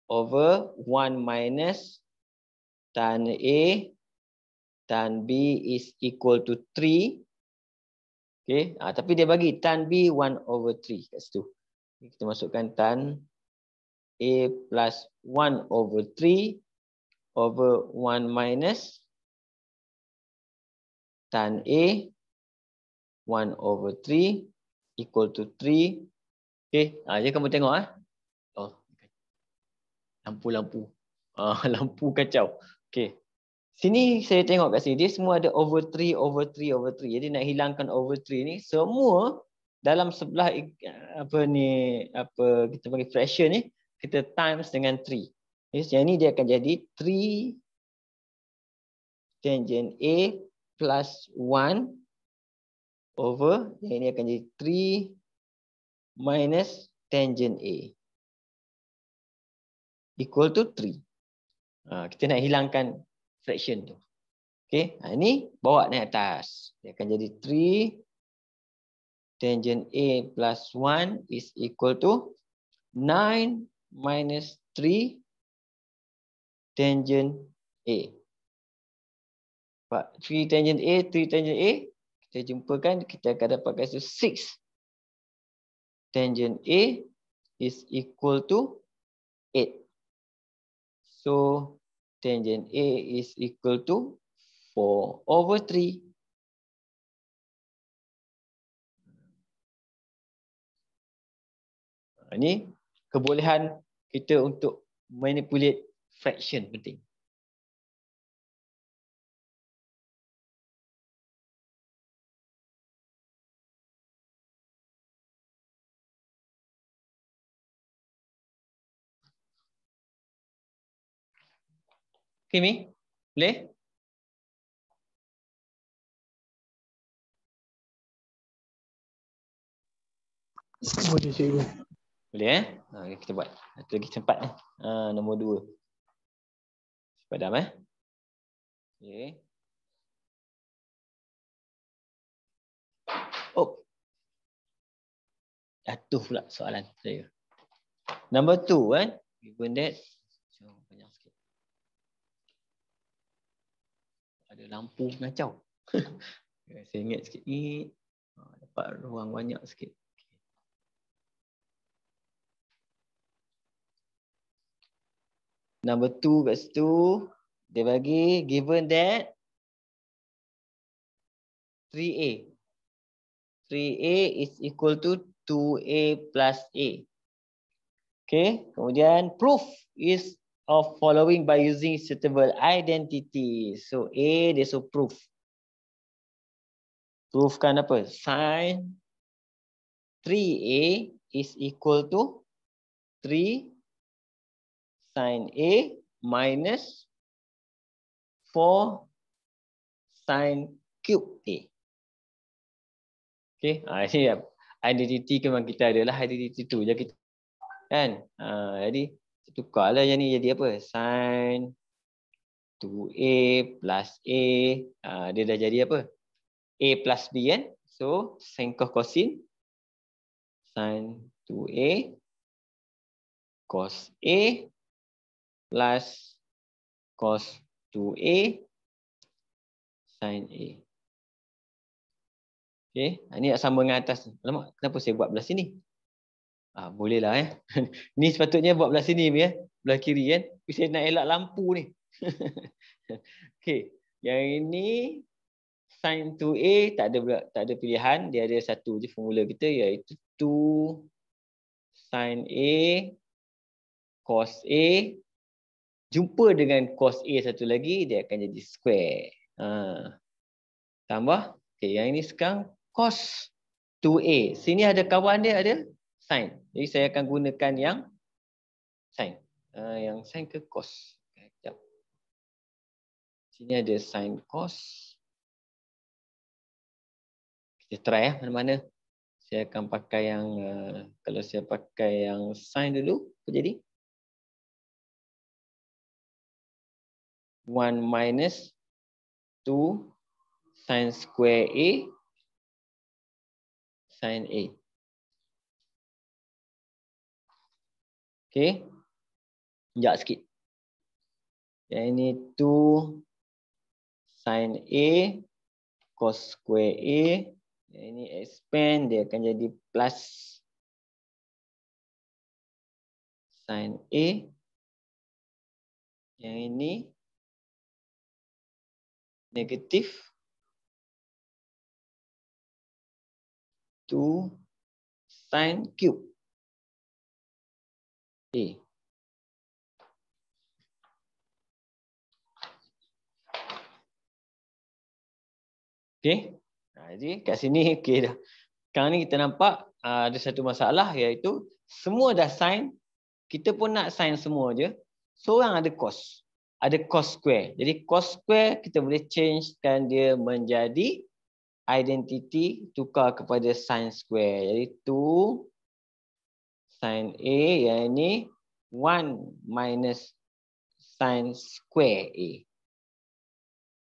[SPEAKER 1] over 1 minus tan A tan B is equal to 3. Okay. Ha, tapi dia bagi tan B 1 over 3 kat situ. Kita masukkan tan A plus 1 over 3 over 1 minus 3 tan A 1 over 3 equal to 3 okey ah ya kamu tengok ah oh lampu lampu ah lampu kacau okey sini saya tengok kat sini dia semua ada over 3 over 3 over 3 jadi nak hilangkan over 3 ni semua dalam sebelah eh, apa ni apa kita panggil fraction ni kita times dengan 3 okay, yang ni dia akan jadi 3 tangent A
[SPEAKER 2] plus 1 over yang ini akan jadi 3 minus tangent A equal to 3.
[SPEAKER 1] Uh, ha, kita nak hilangkan fraction tu. Okay. Ha, ini bawa naik atas. Dia akan jadi 3 tangent A plus 1 is equal to 9 minus 3 tangent A. Pak, 3 tangent A, 3 tangent A. Kita jumpa kan, kita akan dapatkan itu 6. Tangent A is equal to 8.
[SPEAKER 2] So, tangent A is equal to 4 over 3. Ini kebolehan kita untuk manipulate fraction penting. Kimi, le?
[SPEAKER 3] Boleh cikgu.
[SPEAKER 2] Boleh eh? Ha, kita buat. Satu lagi tempat eh. Ha, nombor dua. Padam eh. Okay. Oh. Jatuh pula soalan saya. Number two eh. Given that
[SPEAKER 1] ada lampu mengacau. saya ingat sikit ni ha, dapat ruang banyak sikit. Number two kat situ dia bagi given that 3A 3A is equal to 2A plus A. Okay, kemudian proof is of following by using suitable identity. So A, dia so proof.
[SPEAKER 2] Proofkan apa? Sign 3A is equal to 3 sin A
[SPEAKER 1] minus 4 sin cube A. Okay, ah, ini ya identity kemarin kita adalah identity tu je kita. Kan? Ah, jadi tukarlah yang ni jadi apa? Sin 2A plus A. Ha, dia dah jadi apa? A plus B kan? So, sin cos sin.
[SPEAKER 2] Sin 2A. Cos A. Plus cos 2A. Sin A.
[SPEAKER 1] Okay. Ini ha, nak sama dengan atas. Alamak, kenapa saya buat belah sini? Ah ha, boleh lah eh. ni sepatutnya buat belah sini ya. Belah kiri kan. Bisa nak elak lampu
[SPEAKER 2] ni.
[SPEAKER 1] Okey. Yang ini sin 2a tak ada tak ada pilihan, dia ada satu je formula kita iaitu 2 sin a cos a jumpa dengan cos a satu lagi dia akan jadi square. Ha. Tambah. Okey, yang ini sekarang cos 2a. Sini ada kawan dia ada sin. Jadi saya akan gunakan yang sin. Uh, ah, yang sin ke
[SPEAKER 2] cos. Sekejap. Sini ada sin cos. Kita try ya mana-mana. Saya akan pakai yang, uh, kalau saya pakai yang sin dulu, apa jadi? 1 minus 2 sin square A sin A. Okay. Sekejap sikit. Yang ini 2 sin A cos square A. Yang ini expand dia akan jadi plus sin A. Yang ini negatif. 2 sin cube. A.
[SPEAKER 1] Okey. Ha, jadi kat sini okey dah. Sekarang ni kita nampak ha, ada satu masalah iaitu semua dah sign. Kita pun nak sign semua je. Seorang ada cos. Ada cos square. Jadi cos square kita boleh changekan dia menjadi identity tukar kepada sin square. Jadi 2 sin A yakni 1 minus sin square A.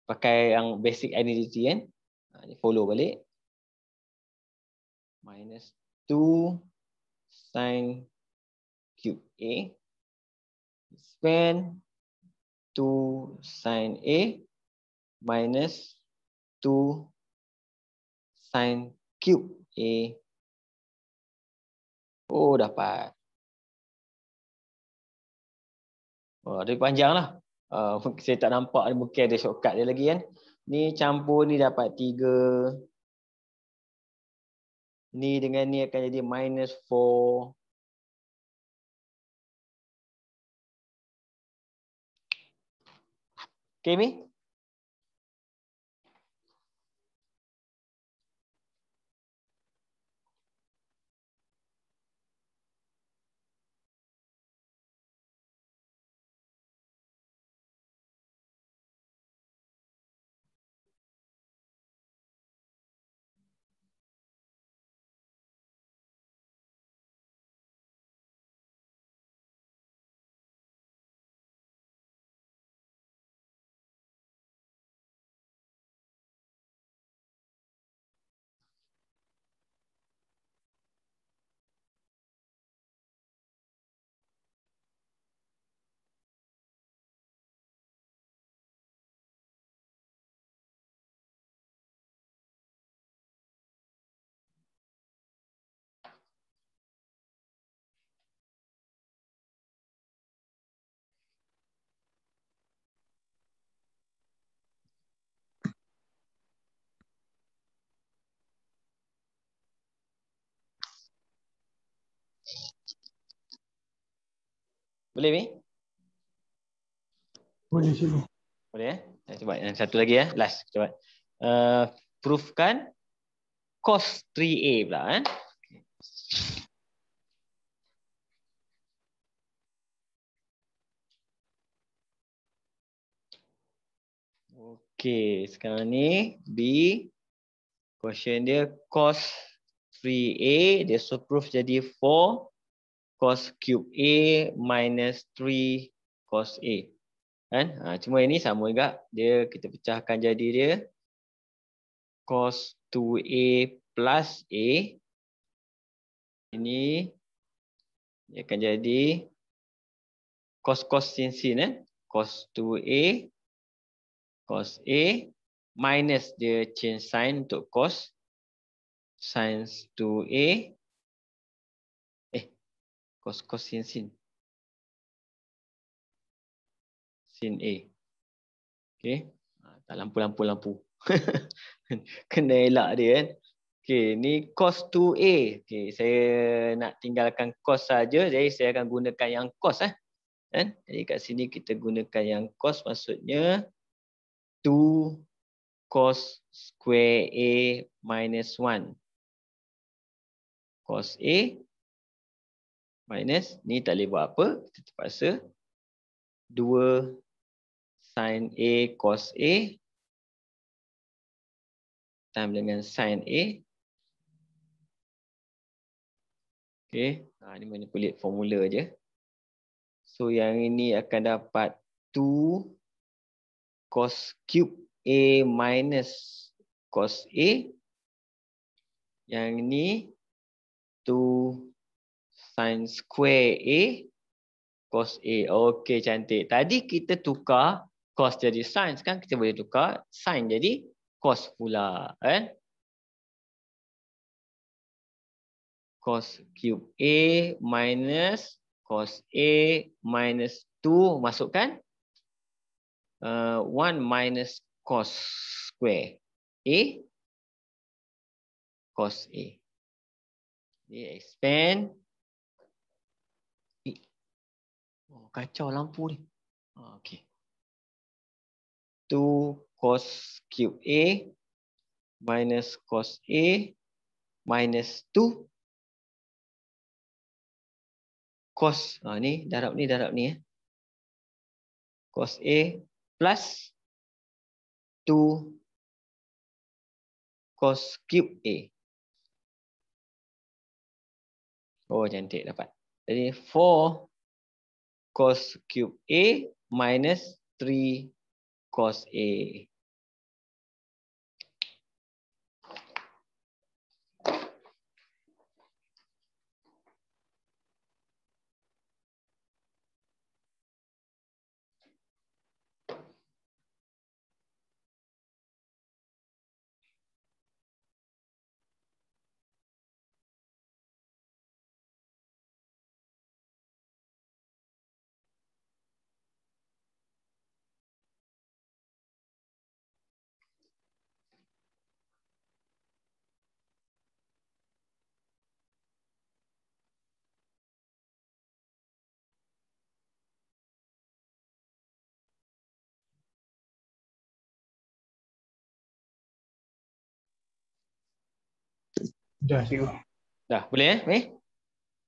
[SPEAKER 1] Pakai yang basic identity kan.
[SPEAKER 2] Ha, follow balik. Minus 2 sin cube A. Span 2 sin A minus 2 sin cube A Oh, dapat. Oh, dia
[SPEAKER 1] panjang lah. Uh, saya tak nampak mungkin ada shortcut dia lagi kan. Ni campur ni dapat
[SPEAKER 2] 3. Ni dengan ni akan jadi minus 4. Okay, Mi?
[SPEAKER 1] Boleh, Mi? Boleh, cikgu. Boleh, ya? Eh? Cuba, yang satu lagi, ya? Last, cuba. Uh, proofkan cos 3A pula, Eh? Okay, sekarang ni B question dia cos 3A dia so proof jadi 4 cos cube A minus 3 cos A. Kan? Ha, cuma ini sama juga. Dia kita pecahkan jadi dia. Cos 2A plus A. Ini dia akan jadi cos cos sin sin. Eh? Cos 2A cos A minus dia
[SPEAKER 2] change sign untuk cos. Sin 2A cos cos sin sin sin a e. okey ah, tak lampu lampu lampu
[SPEAKER 1] kena elak dia kan okey ni cos 2a okey saya nak tinggalkan cos saja jadi saya akan gunakan yang cos eh kan jadi kat sini kita gunakan yang cos maksudnya 2 cos square a minus 1 cos a
[SPEAKER 2] minus ni tak boleh buat apa kita terpaksa 2 sin a cos a time dengan sin a
[SPEAKER 1] okey ha ni manipulate formula aje so yang ini akan dapat 2 cos cube a minus cos a yang ini 2 sin square A cos A. Okey cantik. Tadi kita tukar cos jadi sin. kan kita boleh tukar sin jadi cos pula. Eh? Cos cube A minus cos A minus 2 masukkan. Uh, 1 minus cos square A
[SPEAKER 2] cos A. Dia expand. kacau lampu ni. Ah, okay. 2
[SPEAKER 1] cos cube
[SPEAKER 2] A minus cos A minus 2 cos. Ha, ni darab ni darab ni. Eh. Cos A plus 2 cos cube A. Oh cantik dapat. Jadi cos cube A
[SPEAKER 1] minus 3 cos A.
[SPEAKER 2] Dah. Dah, boleh eh? Meh?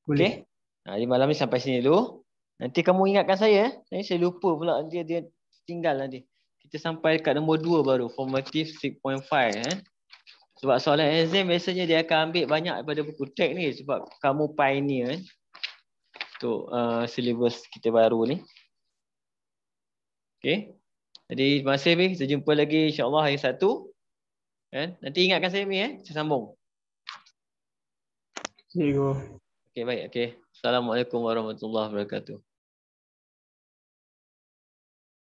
[SPEAKER 2] Boleh.
[SPEAKER 1] Okay. Ha, jadi malam ni sampai sini dulu. Nanti kamu ingatkan saya eh. Nanti saya lupa pula dia dia tinggal nanti. Kita sampai dekat nombor 2 baru formative 6.5 eh. Sebab soalan exam biasanya dia akan ambil banyak daripada buku ni. sebab kamu pioneer eh. Untuk uh, syllabus kita baru ni. Okay. Jadi masih kasih Mi. Kita jumpa lagi insya Allah hari satu. Eh. Nanti ingatkan saya Mi eh. Saya sambung.
[SPEAKER 3] Assalamualaikum.
[SPEAKER 2] baik okey. Assalamualaikum warahmatullahi wabarakatuh.